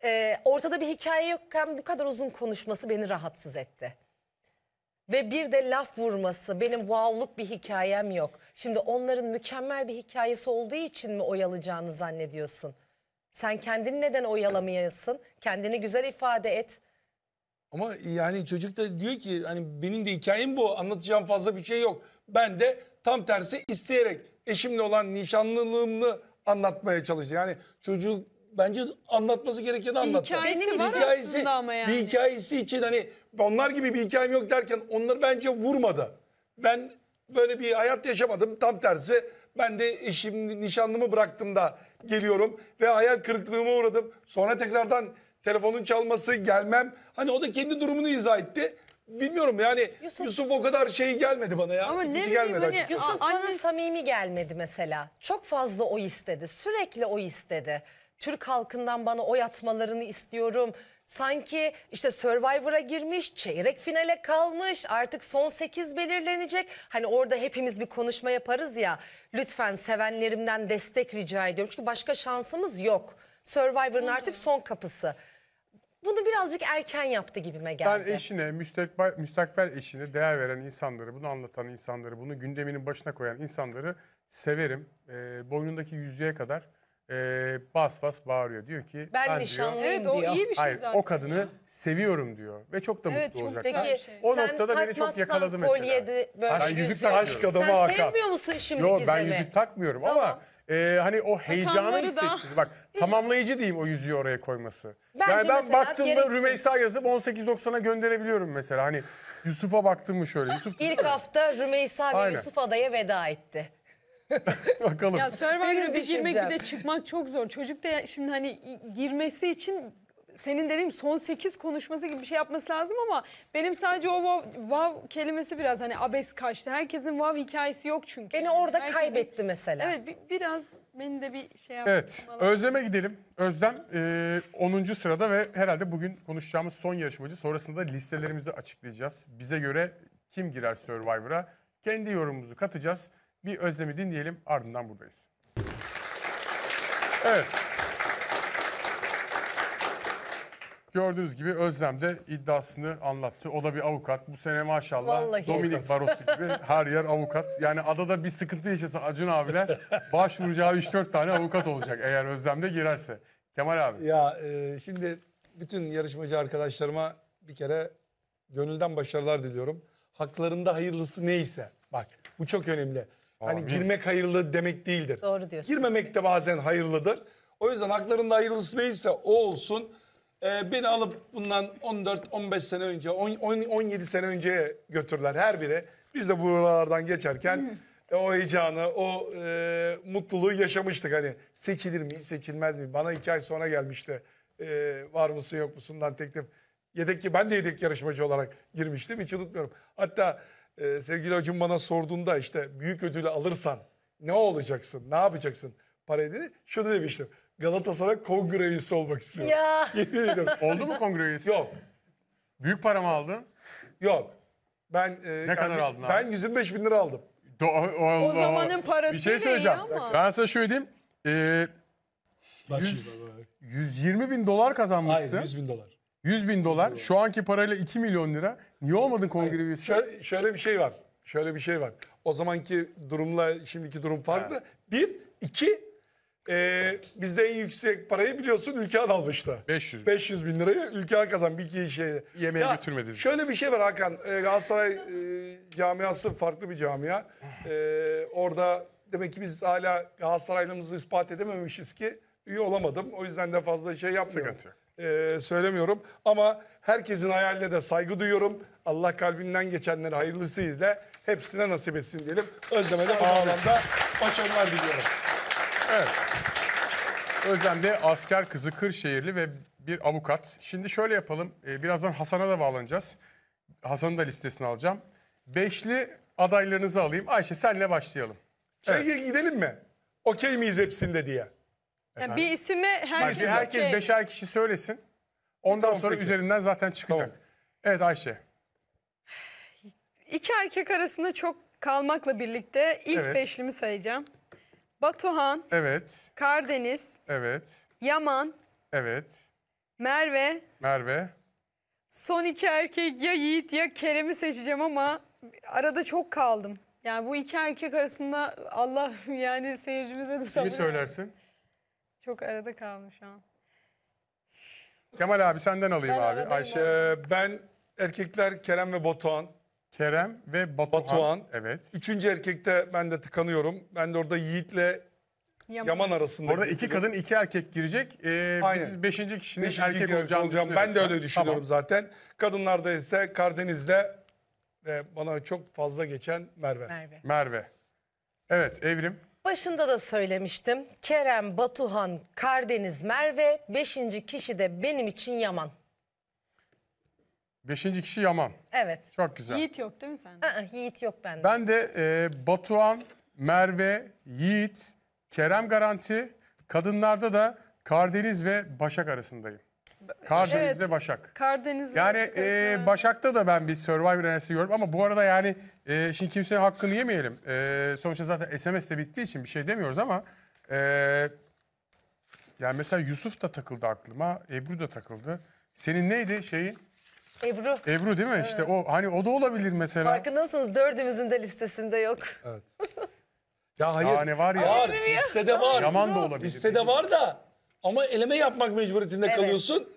e, ortada bir hikaye yokken bu kadar uzun konuşması beni rahatsız etti. Ve bir de laf vurması. Benim wow'luk bir hikayem yok. Şimdi onların mükemmel bir hikayesi olduğu için mi oyalayacağını zannediyorsun? Sen kendini neden oyalamayasın? Kendini güzel ifade et. Ama yani çocuk da diyor ki hani benim de hikayem bu anlatacağım fazla bir şey yok. Ben de tam tersi isteyerek eşimle olan nişanlılığımı anlatmaya çalıştım. Yani çocuk bence anlatması gerekeni anlattı. Hikayesi bir var hikayesi, ama yani. Bir hikayesi için hani onlar gibi bir hikayem yok derken onları bence vurmadı. Ben böyle bir hayat yaşamadım. Tam tersi ben de eşim nişanlımı bıraktım da geliyorum ve hayal kırıklığıma uğradım. Sonra tekrardan telefonun çalması gelmem. Hani o da kendi durumunu izah etti. Bilmiyorum yani Yusuf, Yusuf o kadar şey gelmedi bana ya. Ama ne bileyim gelmedi hani, Yusuf bana anne... samimi gelmedi mesela. Çok fazla o istedi. Sürekli o istedi. Türk halkından bana oy atmalarını istiyorum. Sanki işte Survivor'a girmiş, çeyrek finale kalmış, artık son 8 belirlenecek. Hani orada hepimiz bir konuşma yaparız ya. Lütfen sevenlerimden destek rica ediyorum. Çünkü başka şansımız yok. Survivor'ın artık son kapısı. Bunu birazcık erken yaptı gibime geldi. Ben eşine, müstakbel, müstakbel eşine değer veren insanları, bunu anlatan insanları, bunu gündeminin başına koyan insanları severim. E, boynundaki yüzüğe kadar e, bas bas bağırıyor. Diyor ki Ben nişanlıyım Evet o diyor. iyi bir şey Hayır zaten. o kadını ya. seviyorum diyor ve çok da Evet, mutlu çok olacaklar. peki şey. O sen noktada beni çok yakaladı mesela. kolyede böyle Ben yüzük yüzüğü- şey- Aşk adamı Sen Hakan. sevmiyor musun şimdi Yo Gizem'i? ben yüzük takmıyorum Tamam. ama e, hani o heyecanı Takanları da- Bak tamamlayıcı diyeyim o yüzüğü oraya koyması. Bence yani ben mesela baktığımda gereksiz. Rümeysa yazıp 18.90'a gönderebiliyorum mesela. Hani Yusuf'a baktım mı şöyle. <laughs> Yusuf İlk <laughs> hafta Rümeysa ve Yusuf adaya veda etti. <laughs> <laughs> Bakalım. Ya Survivor'a girmek bir de çıkmak çok zor. Çocuk da şimdi hani girmesi için senin dediğim son 8 konuşması gibi bir şey yapması lazım ama benim sadece o wow, wow kelimesi biraz hani abes kaçtı. Herkesin wow hikayesi yok çünkü. Beni orada Herkesin, kaybetti mesela. Evet bir, biraz beni de bir şey yaptı. Evet falan. Özlem'e gidelim. Özlem e, 10. sırada ve herhalde bugün konuşacağımız son yarışmacı. Sonrasında listelerimizi açıklayacağız. Bize göre kim girer Survivor'a? Kendi yorumumuzu katacağız bir özlemi dinleyelim ardından buradayız. Evet. Gördüğünüz gibi Özlem de iddiasını anlattı. O da bir avukat. Bu sene maşallah Vallahi Dominik Barosu gibi her yer avukat. Yani adada bir sıkıntı yaşasa Acun abiler başvuracağı 3-4 tane avukat olacak eğer Özlem de girerse. Kemal abi. Ya e, şimdi bütün yarışmacı arkadaşlarıma bir kere gönülden başarılar diliyorum. Haklarında hayırlısı neyse. Bak bu çok önemli. Hani Amin. girmek hayırlı demek değildir. Doğru diyorsun. Girmemek de bazen hayırlıdır. O yüzden haklarında hayırlısı neyse o olsun. Ee, beni alıp bundan 14-15 sene önce, 10, 10, 17 sene önce götürler her biri. Biz de buralardan geçerken e, o heyecanı, o e, mutluluğu yaşamıştık. Hani seçilir mi, seçilmez mi? Bana iki ay sonra gelmişti. E, var mısın yok musundan teklif. Yedek, ben de yedek yarışmacı olarak girmiştim. Hiç unutmuyorum. Hatta e, sevgili hocam bana sorduğunda işte büyük ödülü alırsan ne olacaksın, ne yapacaksın parayı dedi. Şunu demiştim. Galatasaray kongre üyesi olmak istiyorum. Ya. <laughs> Oldu mu kongre üyesi? Yok. Büyük para mı aldın? Yok. Ben e, ne yani, kadar aldın? Ben abi? 125 bin lira aldım. Do o, o zamanın parası Bir şey söyleyeceğim. Ama. Ben size şöyle diyeyim. Ee, 100, 120 bin dolar kazanmışsın. Hayır 100 bin dolar. 100 bin dolar şu anki parayla 2 milyon lira. Niye olmadın kongre üyesi? Şöyle, şöyle bir şey var. Şöyle bir şey var. O zamanki durumla şimdiki durum farklı. Bir, iki e, bizde en yüksek parayı biliyorsun Ülkan almıştı. 500 bin. 500 bin lirayı Ülkan kazan bir iki şey. Yemeğe Ya, Şöyle bir şey var Hakan. E, Galatasaray e, camiası farklı bir camia. E, orada demek ki biz hala Galatasaraylığımızı ispat edememişiz ki üye olamadım. O yüzden de fazla şey yapmıyorum. Sıkıntı e, söylemiyorum. Ama herkesin hayaline de saygı duyuyorum. Allah kalbinden geçenleri hayırlısı izle. Hepsine nasip etsin diyelim. Özlem'e de bu anlamda başarılar diliyorum. Evet. Özlem de asker kızı Kırşehirli ve bir avukat. Şimdi şöyle yapalım. Ee, birazdan Hasan'a da bağlanacağız. Hasan'ın da listesini alacağım. Beşli adaylarınızı alayım. Ayşe senle başlayalım. Şey evet. gidelim mi? Okey miyiz hepsinde diye. Yani bir ismi her Bak, herkes beşer kişi söylesin. Ondan sonra üzerinden zaten çıkacak. Tamam. Evet Ayşe. İki erkek arasında çok kalmakla birlikte ilk Evet. beşlimi sayacağım. Batuhan, Evet. Kardeniz, Evet. Yaman, Evet. Merve, Merve. son iki erkek ya Yiğit ya Kerem'i seçeceğim ama arada çok kaldım. Yani bu iki erkek arasında Allah <laughs> yani seyircimize de Kimi sabır. söylersin? Çok arada kalmış şu an. Kemal abi senden alayım Ben abi. Ayşe. abi. ben erkekler Kerem ve Batuhan. Kerem ve Batuhan. Batuhan. Evet. Üçüncü erkekte ben de tıkanıyorum. Ben de orada Yiğit'le Yaman. Yaman arasında. Orada iki kadın iki erkek girecek. Ee, Aynen. biz beşinci kişinin Beşinci erkek olacağını olacağım. Ben de öyle düşünüyorum zaten. Kadınlarda ise Karadeniz'le ve bana çok fazla geçen Merve. Merve. Merve. Evet Evrim. Başında da söylemiştim. Kerem, Batuhan, Karadeniz, Merve. Beşinci kişi de benim için Yaman. Beşinci kişi Yaman. Evet. Çok güzel. Yiğit yok değil mi sende? Aa, Yiğit yok bende. Ben de e, Batuhan, Merve, Yiğit, Kerem Garanti. Kadınlarda da Kardeniz ve Başak arasındayım. Kardeniz evet, ve Başak. Kardeniz ve yani, Başak. Yani e, Başak'ta da ben bir Survivor enerjisi görüyorum ama bu arada yani e, şimdi kimsenin hakkını yemeyelim. E, sonuçta zaten SMS de bittiği için bir şey demiyoruz ama... E, yani mesela Yusuf da takıldı aklıma. Ebru da takıldı. Senin neydi şeyi? Ebru. Ebru değil mi? Evet. İşte o hani o da olabilir mesela. Farkında mısınız? Dördümüzün de listesinde yok. Evet. Ya hayır. Yani var ya. Var. Listede var. Yaman da olabilir. Listede var da ama eleme yapmak mecburiyetinde evet. kalıyorsun.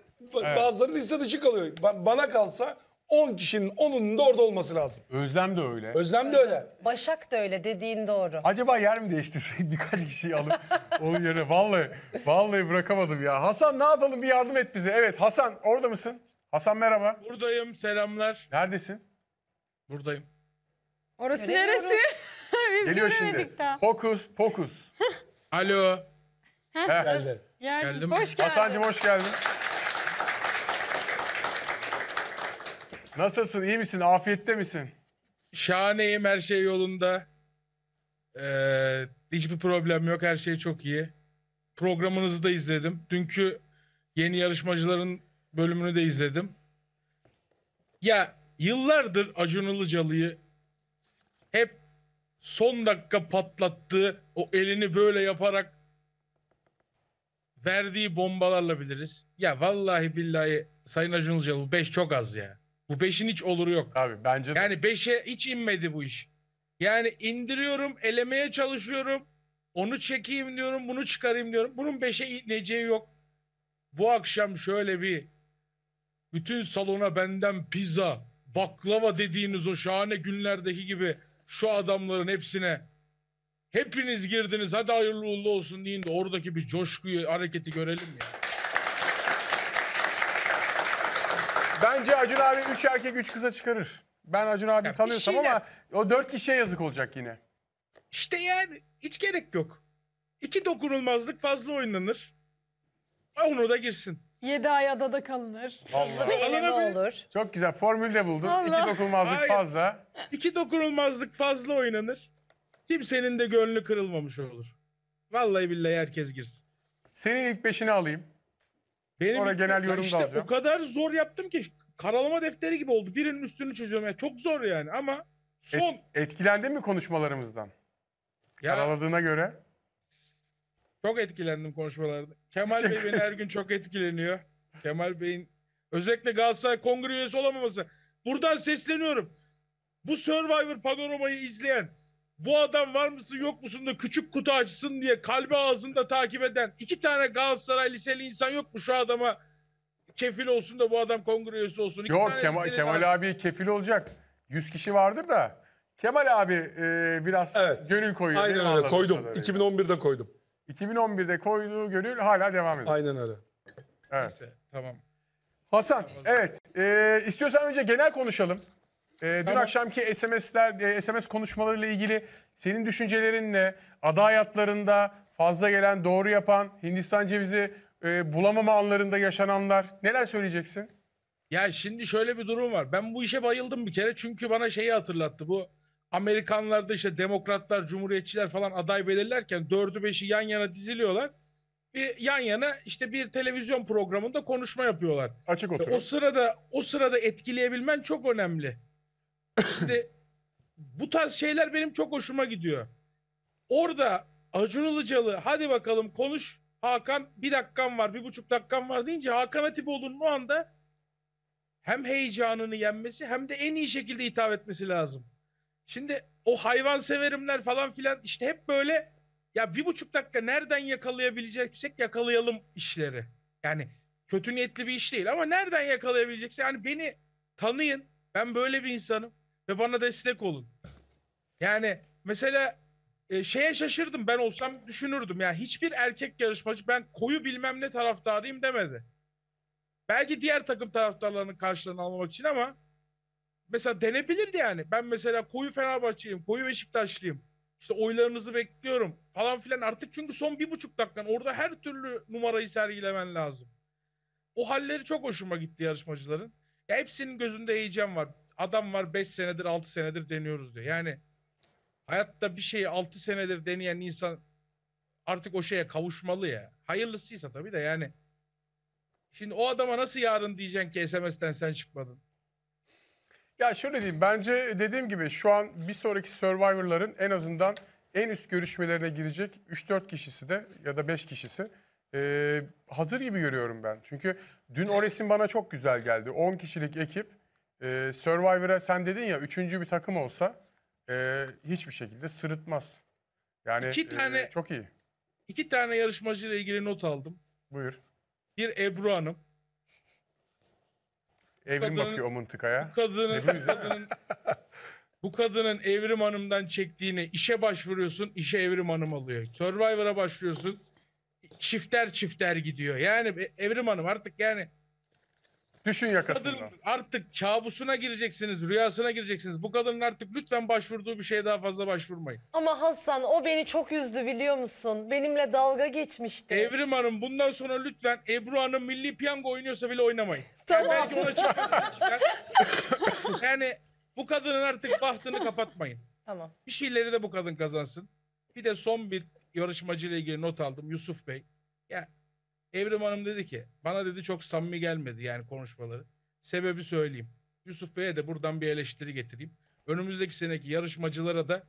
Evet. Bazıları liste dışı kalıyor. Ba bana kalsa 10 kişinin 10'unun da orada olması lazım. Özlem de öyle. Özlem de öyle. Başak da öyle dediğin doğru. Acaba yer mi değiştirsek <laughs> birkaç kişiyi alıp onun yerine vallahi vallahi bırakamadım ya. Hasan ne yapalım bir yardım et bize. Evet Hasan orada mısın? Hasan merhaba. Buradayım selamlar. Neredesin? Buradayım. Orası neresi? <laughs> Biz Geliyor şimdi. Fokus, Fokus Alo. Heh. Geldi. Geldim. Hoş geldin. Hasan'cığım hoş geldin. Nasılsın? İyi misin? Afiyette misin? Şahaneyim. Her şey yolunda. Ee, hiçbir problem yok. Her şey çok iyi. Programınızı da izledim. Dünkü yeni yarışmacıların bölümünü de izledim. Ya yıllardır Acun Ilıcalı'yı hep son dakika patlattığı o elini böyle yaparak verdiği bombalarla biliriz. Ya vallahi billahi Sayın Acun Ilıcalı 5 çok az ya. Bu beşin hiç oluru yok. Abi bence Yani 5'e hiç inmedi bu iş. Yani indiriyorum, elemeye çalışıyorum. Onu çekeyim diyorum, bunu çıkarayım diyorum. Bunun 5'e ineceği yok. Bu akşam şöyle bir bütün salona benden pizza, baklava dediğiniz o şahane günlerdeki gibi şu adamların hepsine hepiniz girdiniz hadi hayırlı uğurlu olsun deyin de oradaki bir coşkuyu hareketi görelim ya. Bence Acun abi 3 erkek 3 kıza çıkarır. Ben Acun abi tanıyorsam şey ama o 4 kişiye yazık olacak yine. İşte yani hiç gerek yok. İki dokunulmazlık fazla oynanır. Onu da girsin. Yedi ay adada kalınır. Hızlı eleme olur. Çok güzel formül de buldum. Allah. İki dokunmazlık Hayır. fazla. İki dokunulmazlık fazla oynanır. Kimsenin de gönlü kırılmamış olur. Vallahi billahi herkes girsin. Senin ilk beşini alayım. Benim Sonra genel yorum işte alacağım. O kadar zor yaptım ki karalama defteri gibi oldu. Birinin üstünü çiziyorum. Yani çok zor yani ama son. Et, etkilendin mi konuşmalarımızdan? Ya, Karaladığına göre. Çok etkilendim konuşmalarda. Kemal Bey beni her gün çok etkileniyor. Kemal Bey'in özellikle Galatasaray kongre üyesi olamaması. Buradan sesleniyorum. Bu Survivor panoramayı izleyen bu adam var mısın yok musun da küçük kutu açsın diye kalbi ağzında takip eden iki tane Galatasaray liseli insan yok mu şu adama kefil olsun da bu adam kongre üyesi olsun. İki yok Kemal, Kemal abi kefil olacak. 100 kişi vardır da Kemal abi e, biraz evet. gönül koyuyor. Aynen öyle koydum. 2011'de koydum. 2011'de koyduğu gönül hala devam ediyor. Aynen öyle. Evet. İşte, tamam. Hasan, evet. E, istiyorsan önce genel konuşalım. Ee, dün akşamki SMS'ler, e, SMS konuşmalarıyla ilgili senin düşüncelerin ne? Aday hatlarında fazla gelen, doğru yapan, Hindistan cevizi e, bulamama anlarında yaşananlar neler söyleyeceksin? Ya şimdi şöyle bir durum var. Ben bu işe bayıldım bir kere çünkü bana şeyi hatırlattı bu. Amerikanlarda işte demokratlar, cumhuriyetçiler falan aday belirlerken dördü beşi yan yana diziliyorlar. Bir yan yana işte bir televizyon programında konuşma yapıyorlar. Açık e, oturuyor. O sırada o sırada etkileyebilmen çok önemli. Şimdi bu tarz şeyler benim çok hoşuma gidiyor. Orada Acun Ilıcalı hadi bakalım konuş Hakan bir dakikan var bir buçuk dakikan var deyince Hakan Atipoğlu'nun o anda hem heyecanını yenmesi hem de en iyi şekilde hitap etmesi lazım. Şimdi o hayvan severimler falan filan işte hep böyle ya bir buçuk dakika nereden yakalayabileceksek yakalayalım işleri. Yani kötü niyetli bir iş değil ama nereden yakalayabileceksek yani beni tanıyın ben böyle bir insanım ve bana destek olun. Yani mesela e, şeye şaşırdım ben olsam düşünürdüm. Yani hiçbir erkek yarışmacı ben koyu bilmem ne taraftarıyım demedi. Belki diğer takım taraftarlarının karşılığını almamak için ama mesela denebilirdi yani. Ben mesela koyu Fenerbahçeliyim, koyu Beşiktaşlıyım. İşte oylarınızı bekliyorum falan filan. Artık çünkü son bir buçuk dakikan orada her türlü numarayı sergilemen lazım. O halleri çok hoşuma gitti yarışmacıların. Ya hepsinin gözünde heyecan var adam var 5 senedir 6 senedir deniyoruz diyor. Yani hayatta bir şeyi 6 senedir deneyen insan artık o şeye kavuşmalı ya. Hayırlısıysa tabii de yani. Şimdi o adama nasıl yarın diyeceksin ki SMS'ten sen çıkmadın? Ya şöyle diyeyim bence dediğim gibi şu an bir sonraki Survivor'ların en azından en üst görüşmelerine girecek 3-4 kişisi de ya da 5 kişisi e, hazır gibi görüyorum ben. Çünkü dün o resim bana çok güzel geldi. 10 kişilik ekip e, Survivor'a sen dedin ya üçüncü bir takım olsa e, hiçbir şekilde sırıtmaz. Yani İki e, tane- e, çok iyi. İki tane yarışmacı ile ilgili not aldım. Buyur. Bir Ebru Hanım. Evrim Kadının- bakıyor o mıntıkaya. Bu kadının, kadının, <laughs> bu kadının Evrim Hanım'dan çektiğini işe başvuruyorsun, işe Evrim Hanım alıyor. Survivor'a başlıyorsun, çifter çifter gidiyor. Yani Evrim Hanım artık yani Düşün yakasından. Kadın artık kabusuna gireceksiniz, rüyasına gireceksiniz. Bu kadının artık lütfen başvurduğu bir şeye daha fazla başvurmayın. Ama Hasan o beni çok üzdü biliyor musun? Benimle dalga geçmişti. Evrim Hanım bundan sonra lütfen Ebru Hanım milli piyango oynuyorsa bile oynamayın. <laughs> Tamam. Yani belki ona çıkar. yani bu kadının artık bahtını kapatmayın. Tamam. Bir şeyleri de bu kadın kazansın. Bir de son bir yarışmacıyla ilgili not aldım Yusuf Bey. Ya Evrim Hanım dedi ki bana dedi çok samimi gelmedi yani konuşmaları. Sebebi söyleyeyim. Yusuf Bey'e de buradan bir eleştiri getireyim. Önümüzdeki seneki yarışmacılara da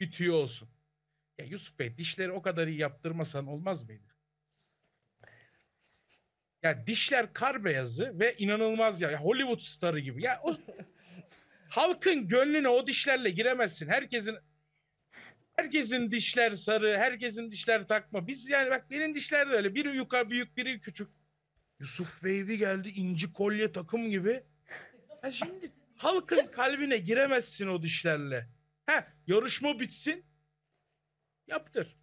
bir tüy olsun. Ya Yusuf Bey dişleri o kadar iyi yaptırmasan olmaz mıydı? Ya dişler kar beyazı ve inanılmaz ya. ya Hollywood starı gibi. Ya o <laughs> halkın gönlüne o dişlerle giremezsin. Herkesin Herkesin dişler sarı, herkesin dişler takma. Biz yani bak benim dişler de öyle. Biri yukarı büyük, biri küçük. Yusuf Bey geldi inci kolye takım gibi. Ha şimdi halkın <laughs> kalbine giremezsin o dişlerle. Ha yarışma bitsin. Yaptır.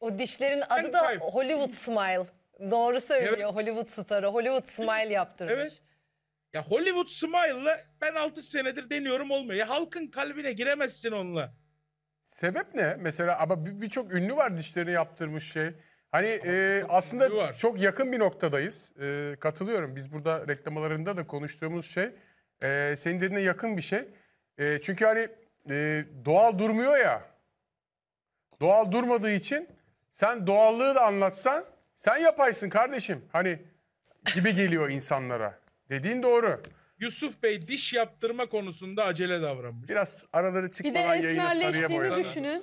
O dişlerin adı da Hollywood Smile. Doğru söylüyor evet. Hollywood starı. Hollywood Smile yaptırmış. Evet. Ya Hollywood Smile'la ben 6 senedir deniyorum olmuyor. Ya halkın kalbine giremezsin onunla. Sebep ne? Mesela ama birçok ünlü var dişlerini yaptırmış şey. Hani e, aslında çok yakın bir noktadayız. E, katılıyorum. Biz burada reklamalarında da konuştuğumuz şey e, senin dediğine yakın bir şey. E, çünkü hani e, doğal durmuyor ya. Doğal durmadığı için sen doğallığı da anlatsan sen yapaysın kardeşim. Hani gibi geliyor insanlara. Dediğin doğru. Yusuf Bey diş yaptırma konusunda acele davranmış. Biraz araları Bir de çıkmadan yayını sarıya esmerleştiğini düşünün.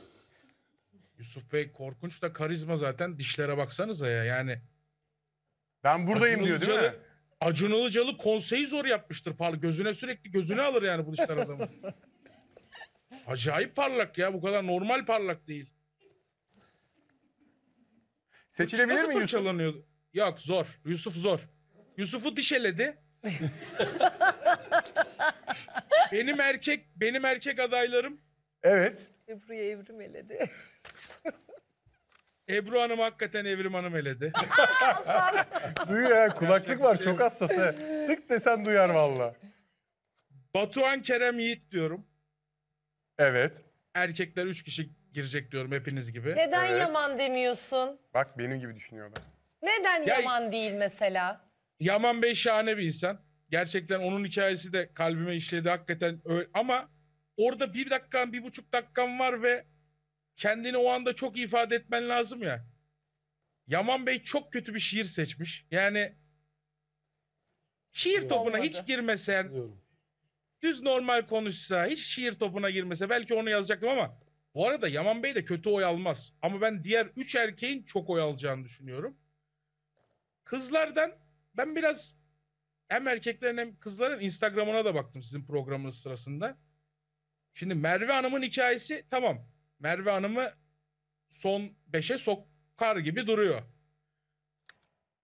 Yusuf Bey korkunç da karizma zaten dişlere baksanıza ya yani. Ben buradayım diyor değil mi? Acunılıcalı- Acun Ilıcalı konseyi zor yapmıştır parla gözüne sürekli gözünü alır yani bu dişler adamı. <laughs> Acayip parlak ya bu kadar normal parlak değil. Seçilebilir mi Yusuf? Yok zor. Yusuf zor. Yusuf'u dişeledi benim erkek benim erkek adaylarım Evet. Ebru'ya evrim eledi. <laughs> Ebru Hanım hakikaten Evrim Hanım eledi. <laughs> Duyuyor ya kulaklık var çok şey hassas. ha. Tık desen duyar valla. Batuhan Kerem Yiğit diyorum. Evet. Erkekler üç kişi girecek diyorum hepiniz gibi. Neden Evet. Yaman demiyorsun? Bak benim gibi düşünüyorlar. Neden Ya- Yaman değil mesela? Yaman Bey şahane bir insan. Gerçekten onun hikayesi de kalbime işledi hakikaten öyle. Ama orada bir dakikan, bir buçuk dakikan var ve kendini o anda çok ifade etmen lazım ya. Yaman Bey çok kötü bir şiir seçmiş. Yani şiir topuna hiç girmesen, düz normal konuşsa, hiç şiir topuna girmese belki onu yazacaktım ama bu arada Yaman Bey de kötü oy almaz. Ama ben diğer üç erkeğin çok oy alacağını düşünüyorum. Kızlardan ben biraz hem erkeklerin hem kızların Instagram'ına da baktım sizin programınız sırasında. Şimdi Merve Hanım'ın hikayesi tamam. Merve Hanım'ı son 5'e sokar gibi duruyor.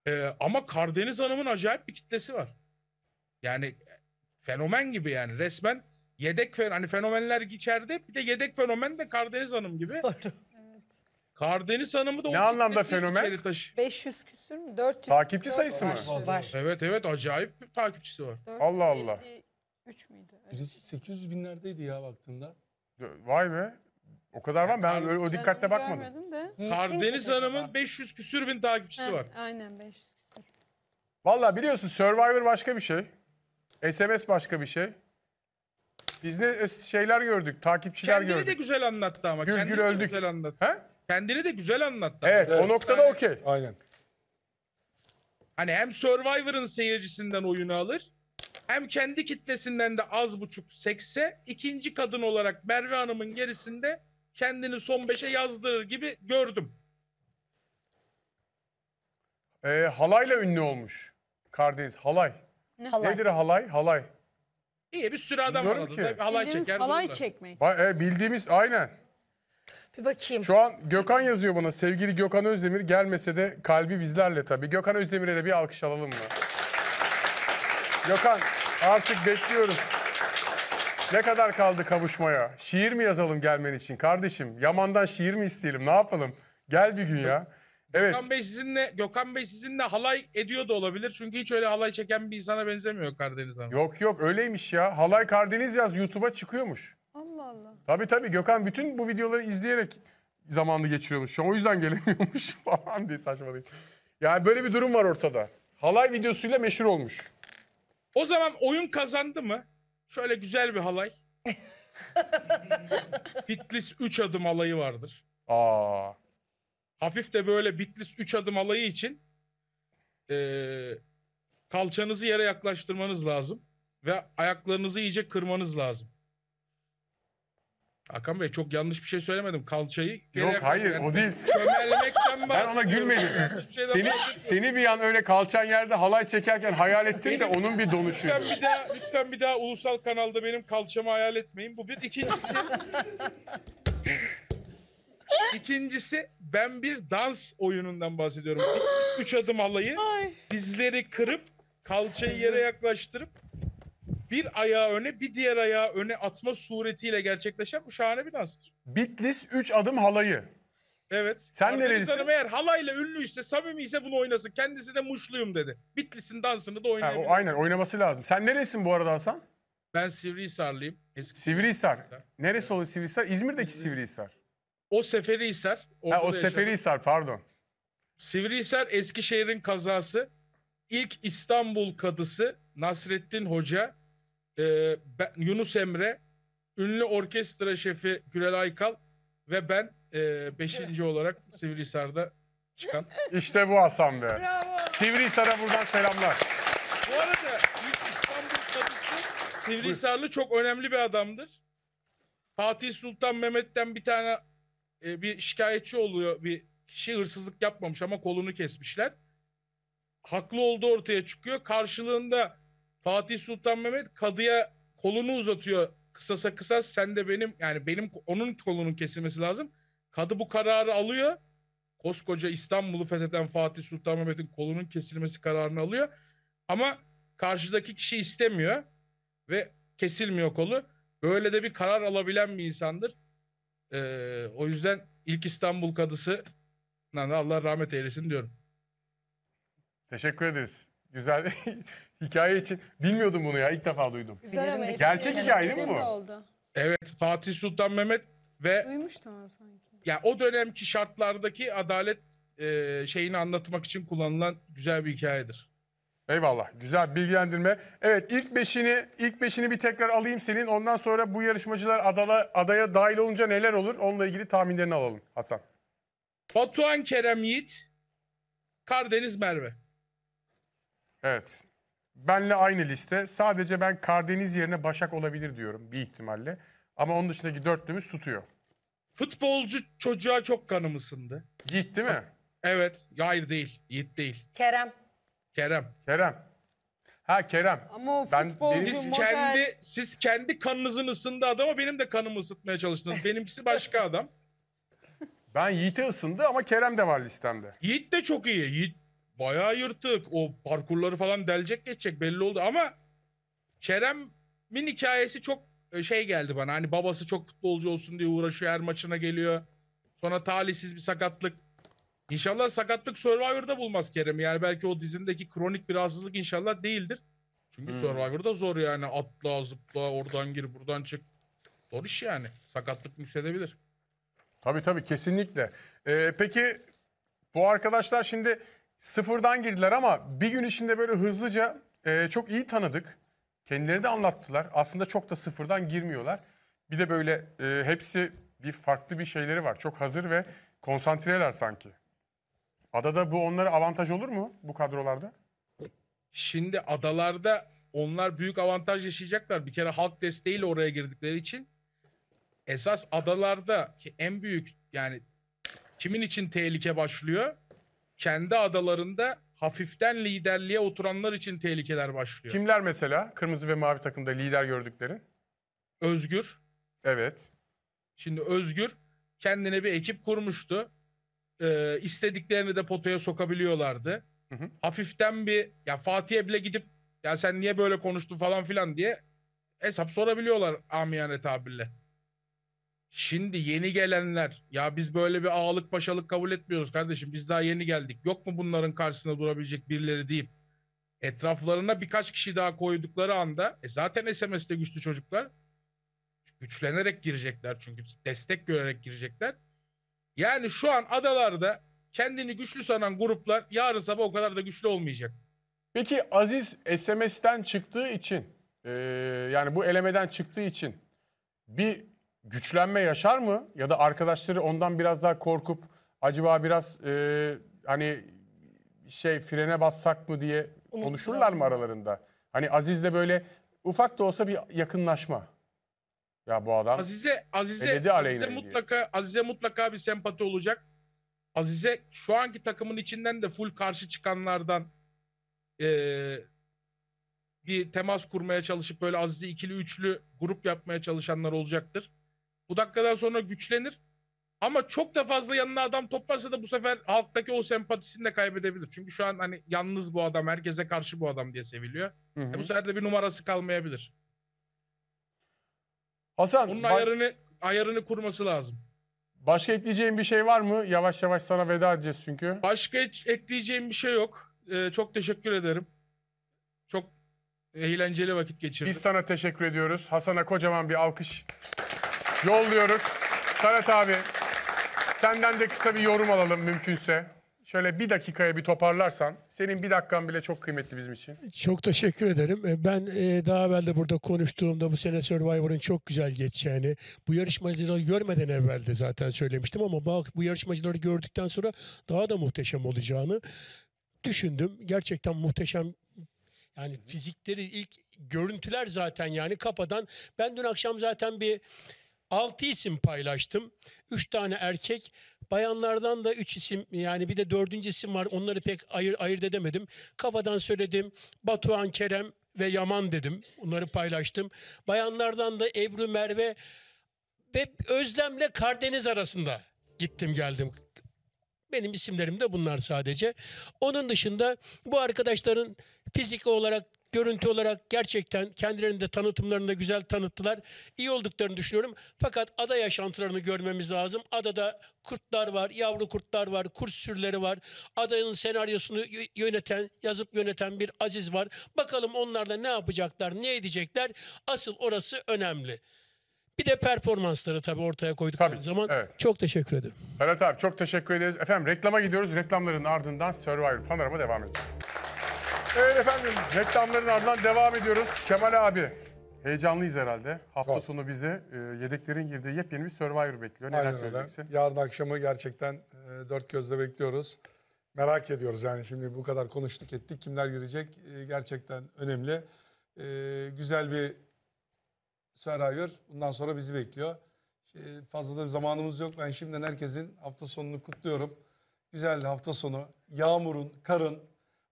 Ee, ama Kardeniz Hanım'ın acayip bir kitlesi var. Yani fenomen gibi yani resmen yedek fen hani fenomenler içeride bir de yedek fenomen de Kardeniz Hanım gibi. Kardeniz Hanım'ı da ne anlamda fenomen? 500 küsür mü? 400. Takipçi sayısı mı? Var. Evet evet acayip bir takipçisi var. 4, Allah Allah. 3 müydü? Birisi 800 binlerdeydi ya baktığımda. Vay be. O kadar var mı? Ben öyle o dikkatle bakmadım. De. Kardeniz Hanım'ın 500 küsür bin takipçisi var. Aynen 500 küsür. Valla biliyorsun Survivor başka bir şey. SMS başka bir şey. Biz ne şeyler gördük, takipçiler Kendini gördük. Kendini de güzel anlattı ama. Gül Kendini gül öldük. Güzel anlattı. He? Kendini de güzel anlattı. Evet, o noktada okey. Aynen. Hani hem Survivor'ın seyircisinden oyunu alır hem kendi kitlesinden de az buçuk sekse ikinci kadın olarak Merve Hanım'ın gerisinde kendini son beşe yazdırır gibi gördüm. Ee, halayla ünlü olmuş. Kardeniz halay. Halay. Nedir halay? Halay. İyi bir sürü adam var Bilmiyorum ki. adında. Halay çeker. halay çekmek. Ba- e, bildiğimiz aynen. Bir bakayım. Şu an Gökhan yazıyor bana. Sevgili Gökhan Özdemir gelmese de kalbi bizlerle tabii. Gökhan Özdemir'e de bir alkış alalım mı? Gökhan artık bekliyoruz. Ne kadar kaldı kavuşmaya? Şiir mi yazalım gelmen için kardeşim? Yaman'dan şiir mi isteyelim? Ne yapalım? Gel bir gün ya. Evet. Gökhan Bey sizinle Gökhan Bey sizinle halay ediyor da olabilir. Çünkü hiç öyle halay çeken bir insana benzemiyor Karadeniz Hanım. Yok yok öyleymiş ya. Halay Karadeniz yaz YouTube'a çıkıyormuş. Allah Allah. Tabii tabii Gökhan bütün bu videoları izleyerek zamanını geçiriyormuş. o yüzden gelemiyormuş <laughs> falan diye saçmalayın. Yani böyle bir durum var ortada. Halay videosuyla meşhur olmuş. O zaman oyun kazandı mı? Şöyle güzel bir halay. <laughs> Bitlis 3 adım alayı vardır. Aa. Hafif de böyle Bitlis 3 adım alayı için ee, kalçanızı yere yaklaştırmanız lazım. Ve ayaklarınızı iyice kırmanız lazım. Hakan Bey çok yanlış bir şey söylemedim. Kalçayı Yok hayır yani. o değil. Çömelmekten ben ona gülmedim. seni, seni bir an öyle kalçan yerde halay çekerken hayal ettin de onun bir donuşuydu. Lütfen bir daha, lütfen bir daha ulusal kanalda benim kalçamı hayal etmeyin. Bu bir. ikincisi. İkincisi ben bir dans oyunundan bahsediyorum. Üç adım halayı, dizleri kırıp kalçayı yere yaklaştırıp bir ayağı öne bir diğer ayağı öne atma suretiyle gerçekleşen bu şahane bir danstır. Bitlis 3 adım halayı. Evet. Sen Artemis nerelisin? Hanım eğer halayla ünlüyse, samimiyse bunu oynasın. Kendisi de Muşluyum dedi. Bitlis'in dansını da oynayabilir. Ha, o, aynen oynaması lazım. Sen neresin bu arada Hasan? Ben Sivrihisarlıyım. Eski Sivrihisar. Sivrihisar. Neresi evet. oluyor Sivrihisar? İzmir'deki Sivrihisar. O Seferihisar. Ha, o Seferihisar pardon. Sivrihisar Eskişehir'in kazası. İlk İstanbul kadısı Nasrettin Hoca e, ben, Yunus Emre, ünlü orkestra şefi Gürel Aykal ve ben e, beşinci olarak Sivrihisar'da çıkan. İşte bu Hasan be. Sivrihisar'a buradan selamlar. Bu arada İstanbul Kadısı Sivrihisarlı çok önemli bir adamdır. Fatih Sultan Mehmet'ten bir tane e, bir şikayetçi oluyor. Bir kişi hırsızlık yapmamış ama kolunu kesmişler. Haklı olduğu ortaya çıkıyor. Karşılığında Fatih Sultan Mehmet kadıya kolunu uzatıyor. Kısasa kısas sen de benim yani benim onun kolunun kesilmesi lazım. Kadı bu kararı alıyor. Koskoca İstanbul'u fetheden Fatih Sultan Mehmet'in kolunun kesilmesi kararını alıyor. Ama karşıdaki kişi istemiyor ve kesilmiyor kolu. Böyle de bir karar alabilen bir insandır. Ee, o yüzden ilk İstanbul kadısı Allah rahmet eylesin diyorum. Teşekkür ederiz. Güzel <laughs> hikaye için. Bilmiyordum bunu ya ilk defa duydum. Güzel ama Gerçek etkili. hikaye değil mi Benim bu? Evet Fatih Sultan Mehmet ve Duymuştum sanki. ya o dönemki şartlardaki adalet e, şeyini anlatmak için kullanılan güzel bir hikayedir. Eyvallah. Güzel bilgilendirme. Evet ilk beşini ilk beşini bir tekrar alayım senin. Ondan sonra bu yarışmacılar adala, adaya dahil olunca neler olur? Onunla ilgili tahminlerini alalım Hasan. Batuhan Kerem Yiğit, Karadeniz Merve. Evet. Benle aynı liste. Sadece ben Kardeniz yerine Başak olabilir diyorum bir ihtimalle. Ama onun dışındaki dörtlümüz tutuyor. Futbolcu çocuğa çok kanım ısındı. Yiğit değil mi? Evet. Hayır değil. Yiğit değil. Kerem. Kerem. Kerem. Ha Kerem. Ama o Ben- futbolcu benim- kendi siz kendi kanınızın ısındı adama benim de kanımı ısıtmaya çalıştınız. Benimkisi başka adam. Ben Yiğit'e ısındı ama Kerem de var listemde. Yiğit de çok iyi. Yiğit bayağı yırtık. O parkurları falan delecek geçecek belli oldu ama Kerem'in hikayesi çok e, şey geldi bana. Hani babası çok futbolcu olsun diye uğraşıyor her maçına geliyor. Sonra talihsiz bir sakatlık. İnşallah sakatlık Survivor'da bulmaz Kerem. Yani belki o dizindeki kronik bir rahatsızlık inşallah değildir. Çünkü hmm. Survivor'da zor yani. Atla, zıpla, oradan gir, buradan çık. Zor iş yani. Sakatlık nüksedebilir. Tabii tabii kesinlikle. Ee, peki bu arkadaşlar şimdi sıfırdan girdiler ama bir gün içinde böyle hızlıca e, çok iyi tanıdık. Kendileri de anlattılar. Aslında çok da sıfırdan girmiyorlar. Bir de böyle e, hepsi bir farklı bir şeyleri var. Çok hazır ve konsantreler sanki. Adada bu onlara avantaj olur mu bu kadrolarda? Şimdi adalarda onlar büyük avantaj yaşayacaklar. Bir kere halk desteğiyle oraya girdikleri için esas adalarda ki en büyük yani kimin için tehlike başlıyor? kendi adalarında hafiften liderliğe oturanlar için tehlikeler başlıyor. Kimler mesela? Kırmızı ve mavi takımda lider gördüklerin? Özgür. Evet. Şimdi Özgür kendine bir ekip kurmuştu. Ee, istediklerini de potaya sokabiliyorlardı. Hı hı. Hafiften bir ya Fatih'e bile gidip ya sen niye böyle konuştun falan filan diye hesap sorabiliyorlar amiyane tabirle. Şimdi yeni gelenler ya biz böyle bir ağalık paşalık kabul etmiyoruz kardeşim biz daha yeni geldik. Yok mu bunların karşısında durabilecek birileri deyip etraflarına birkaç kişi daha koydukları anda e zaten SMS'te güçlü çocuklar güçlenerek girecekler çünkü destek görerek girecekler. Yani şu an adalarda kendini güçlü sanan gruplar yarın sabah o kadar da güçlü olmayacak. Peki Aziz SMS'ten çıktığı için e, yani bu elemeden çıktığı için bir güçlenme yaşar mı? Ya da arkadaşları ondan biraz daha korkup acaba biraz e, hani şey frene bassak mı diye konuşurlar mı aralarında? Hani Aziz'le böyle ufak da olsa bir yakınlaşma. Ya bu adam Azize Azize, Azize mutlaka Azize mutlaka bir sempati olacak. Azize şu anki takımın içinden de full karşı çıkanlardan eee, bir temas kurmaya çalışıp böyle Azize ikili üçlü grup yapmaya çalışanlar olacaktır. Bu dakikadan sonra güçlenir. Ama çok da fazla yanına adam toplarsa da bu sefer halktaki o sempatisini de kaybedebilir. Çünkü şu an hani yalnız bu adam, herkese karşı bu adam diye seviliyor. Hı hı. E bu sefer de bir numarası kalmayabilir. Hasan, bunun ayarını ayarını kurması lazım. Başka ekleyeceğim bir şey var mı? Yavaş yavaş sana veda edeceğiz çünkü. Başka ekleyeceğim bir şey yok. Ee, çok teşekkür ederim. Çok eğlenceli vakit geçirdik. Biz sana teşekkür ediyoruz. Hasan'a kocaman bir alkış yolluyoruz. Tarat abi senden de kısa bir yorum alalım mümkünse. Şöyle bir dakikaya bir toparlarsan. Senin bir dakikan bile çok kıymetli bizim için. Çok teşekkür ederim. E, ben e, daha evvel de burada konuştuğumda bu sene Survivor'ın çok güzel geçeceğini, bu yarışmacıları görmeden evvel de zaten söylemiştim ama bak bu yarışmacıları gördükten sonra daha da muhteşem olacağını düşündüm. Gerçekten muhteşem yani fizikleri ilk görüntüler zaten yani kapadan. Ben dün akşam zaten bir 6 isim paylaştım. 3 tane erkek. Bayanlardan da 3 isim yani bir de 4. isim var. Onları pek ayır, ayırt edemedim. Kafadan söyledim. Batuhan Kerem ve Yaman dedim. Onları paylaştım. Bayanlardan da Ebru Merve ve Özlem'le Karadeniz arasında gittim geldim. Benim isimlerim de bunlar sadece. Onun dışında bu arkadaşların fizik olarak görüntü olarak gerçekten kendilerini de tanıtımlarında güzel tanıttılar. İyi olduklarını düşünüyorum. Fakat ada yaşantılarını görmemiz lazım. Adada kurtlar var, yavru kurtlar var, kurt sürüleri var. Adanın senaryosunu yöneten, yazıp yöneten bir Aziz var. Bakalım onlarla ne yapacaklar, ne edecekler? Asıl orası önemli. Bir de performansları tabii ortaya koyduk tabii, zaman. Evet. Çok teşekkür ederim. Berat abi çok teşekkür ederiz. Efendim reklama gidiyoruz. Reklamların ardından Survivor Panorama devam edecek. Evet efendim reklamların ardından devam ediyoruz. Kemal abi heyecanlıyız herhalde. Hafta sonu bize e, yedeklerin girdiği yepyeni bir Survivor bekliyor. Neler Aynen söyleyeceksin? Öyle. Yarın akşamı gerçekten e, dört gözle bekliyoruz. Merak ediyoruz yani şimdi bu kadar konuştuk ettik. Kimler girecek e, gerçekten önemli. E, güzel bir Survivor bundan sonra bizi bekliyor. E, fazla da bir zamanımız yok. Ben şimdiden herkesin hafta sonunu kutluyorum. Güzel hafta sonu. Yağmurun, karın,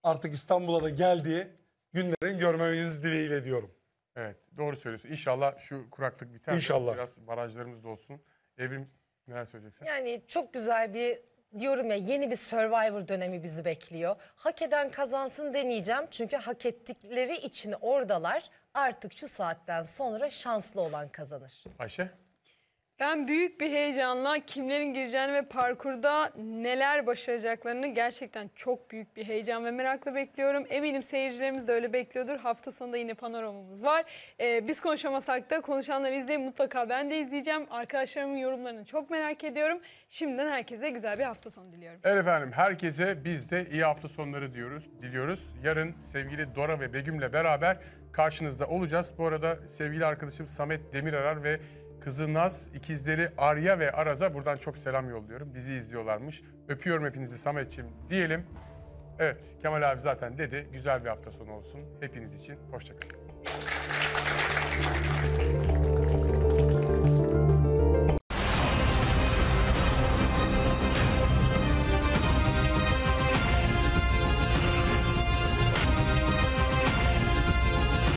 artık İstanbul'a da geldiği günlerin görmemeniz dileğiyle diyorum. Evet doğru söylüyorsun. İnşallah şu kuraklık biter. İnşallah. Biraz barajlarımız da olsun. Evrim neler söyleyeceksin? Yani çok güzel bir diyorum ya yeni bir Survivor dönemi bizi bekliyor. Hak eden kazansın demeyeceğim. Çünkü hak ettikleri için oradalar. Artık şu saatten sonra şanslı olan kazanır. Ayşe? Ben büyük bir heyecanla kimlerin gireceğini ve parkurda neler başaracaklarını gerçekten çok büyük bir heyecan ve merakla bekliyorum. Eminim seyircilerimiz de öyle bekliyordur. Hafta sonunda yine panoramamız var. Ee, biz konuşamasak da konuşanları izleyin mutlaka ben de izleyeceğim. Arkadaşlarımın yorumlarını çok merak ediyorum. Şimdiden herkese güzel bir hafta sonu diliyorum. Evet efendim herkese biz de iyi hafta sonları diyoruz, diliyoruz. Yarın sevgili Dora ve Begüm'le beraber karşınızda olacağız. Bu arada sevgili arkadaşım Samet Demirarar ve kızı Naz, ikizleri Arya ve Araz'a buradan çok selam yolluyorum. Bizi izliyorlarmış. Öpüyorum hepinizi Samet'ciğim diyelim. Evet Kemal abi zaten dedi. Güzel bir hafta sonu olsun. Hepiniz için hoşçakalın.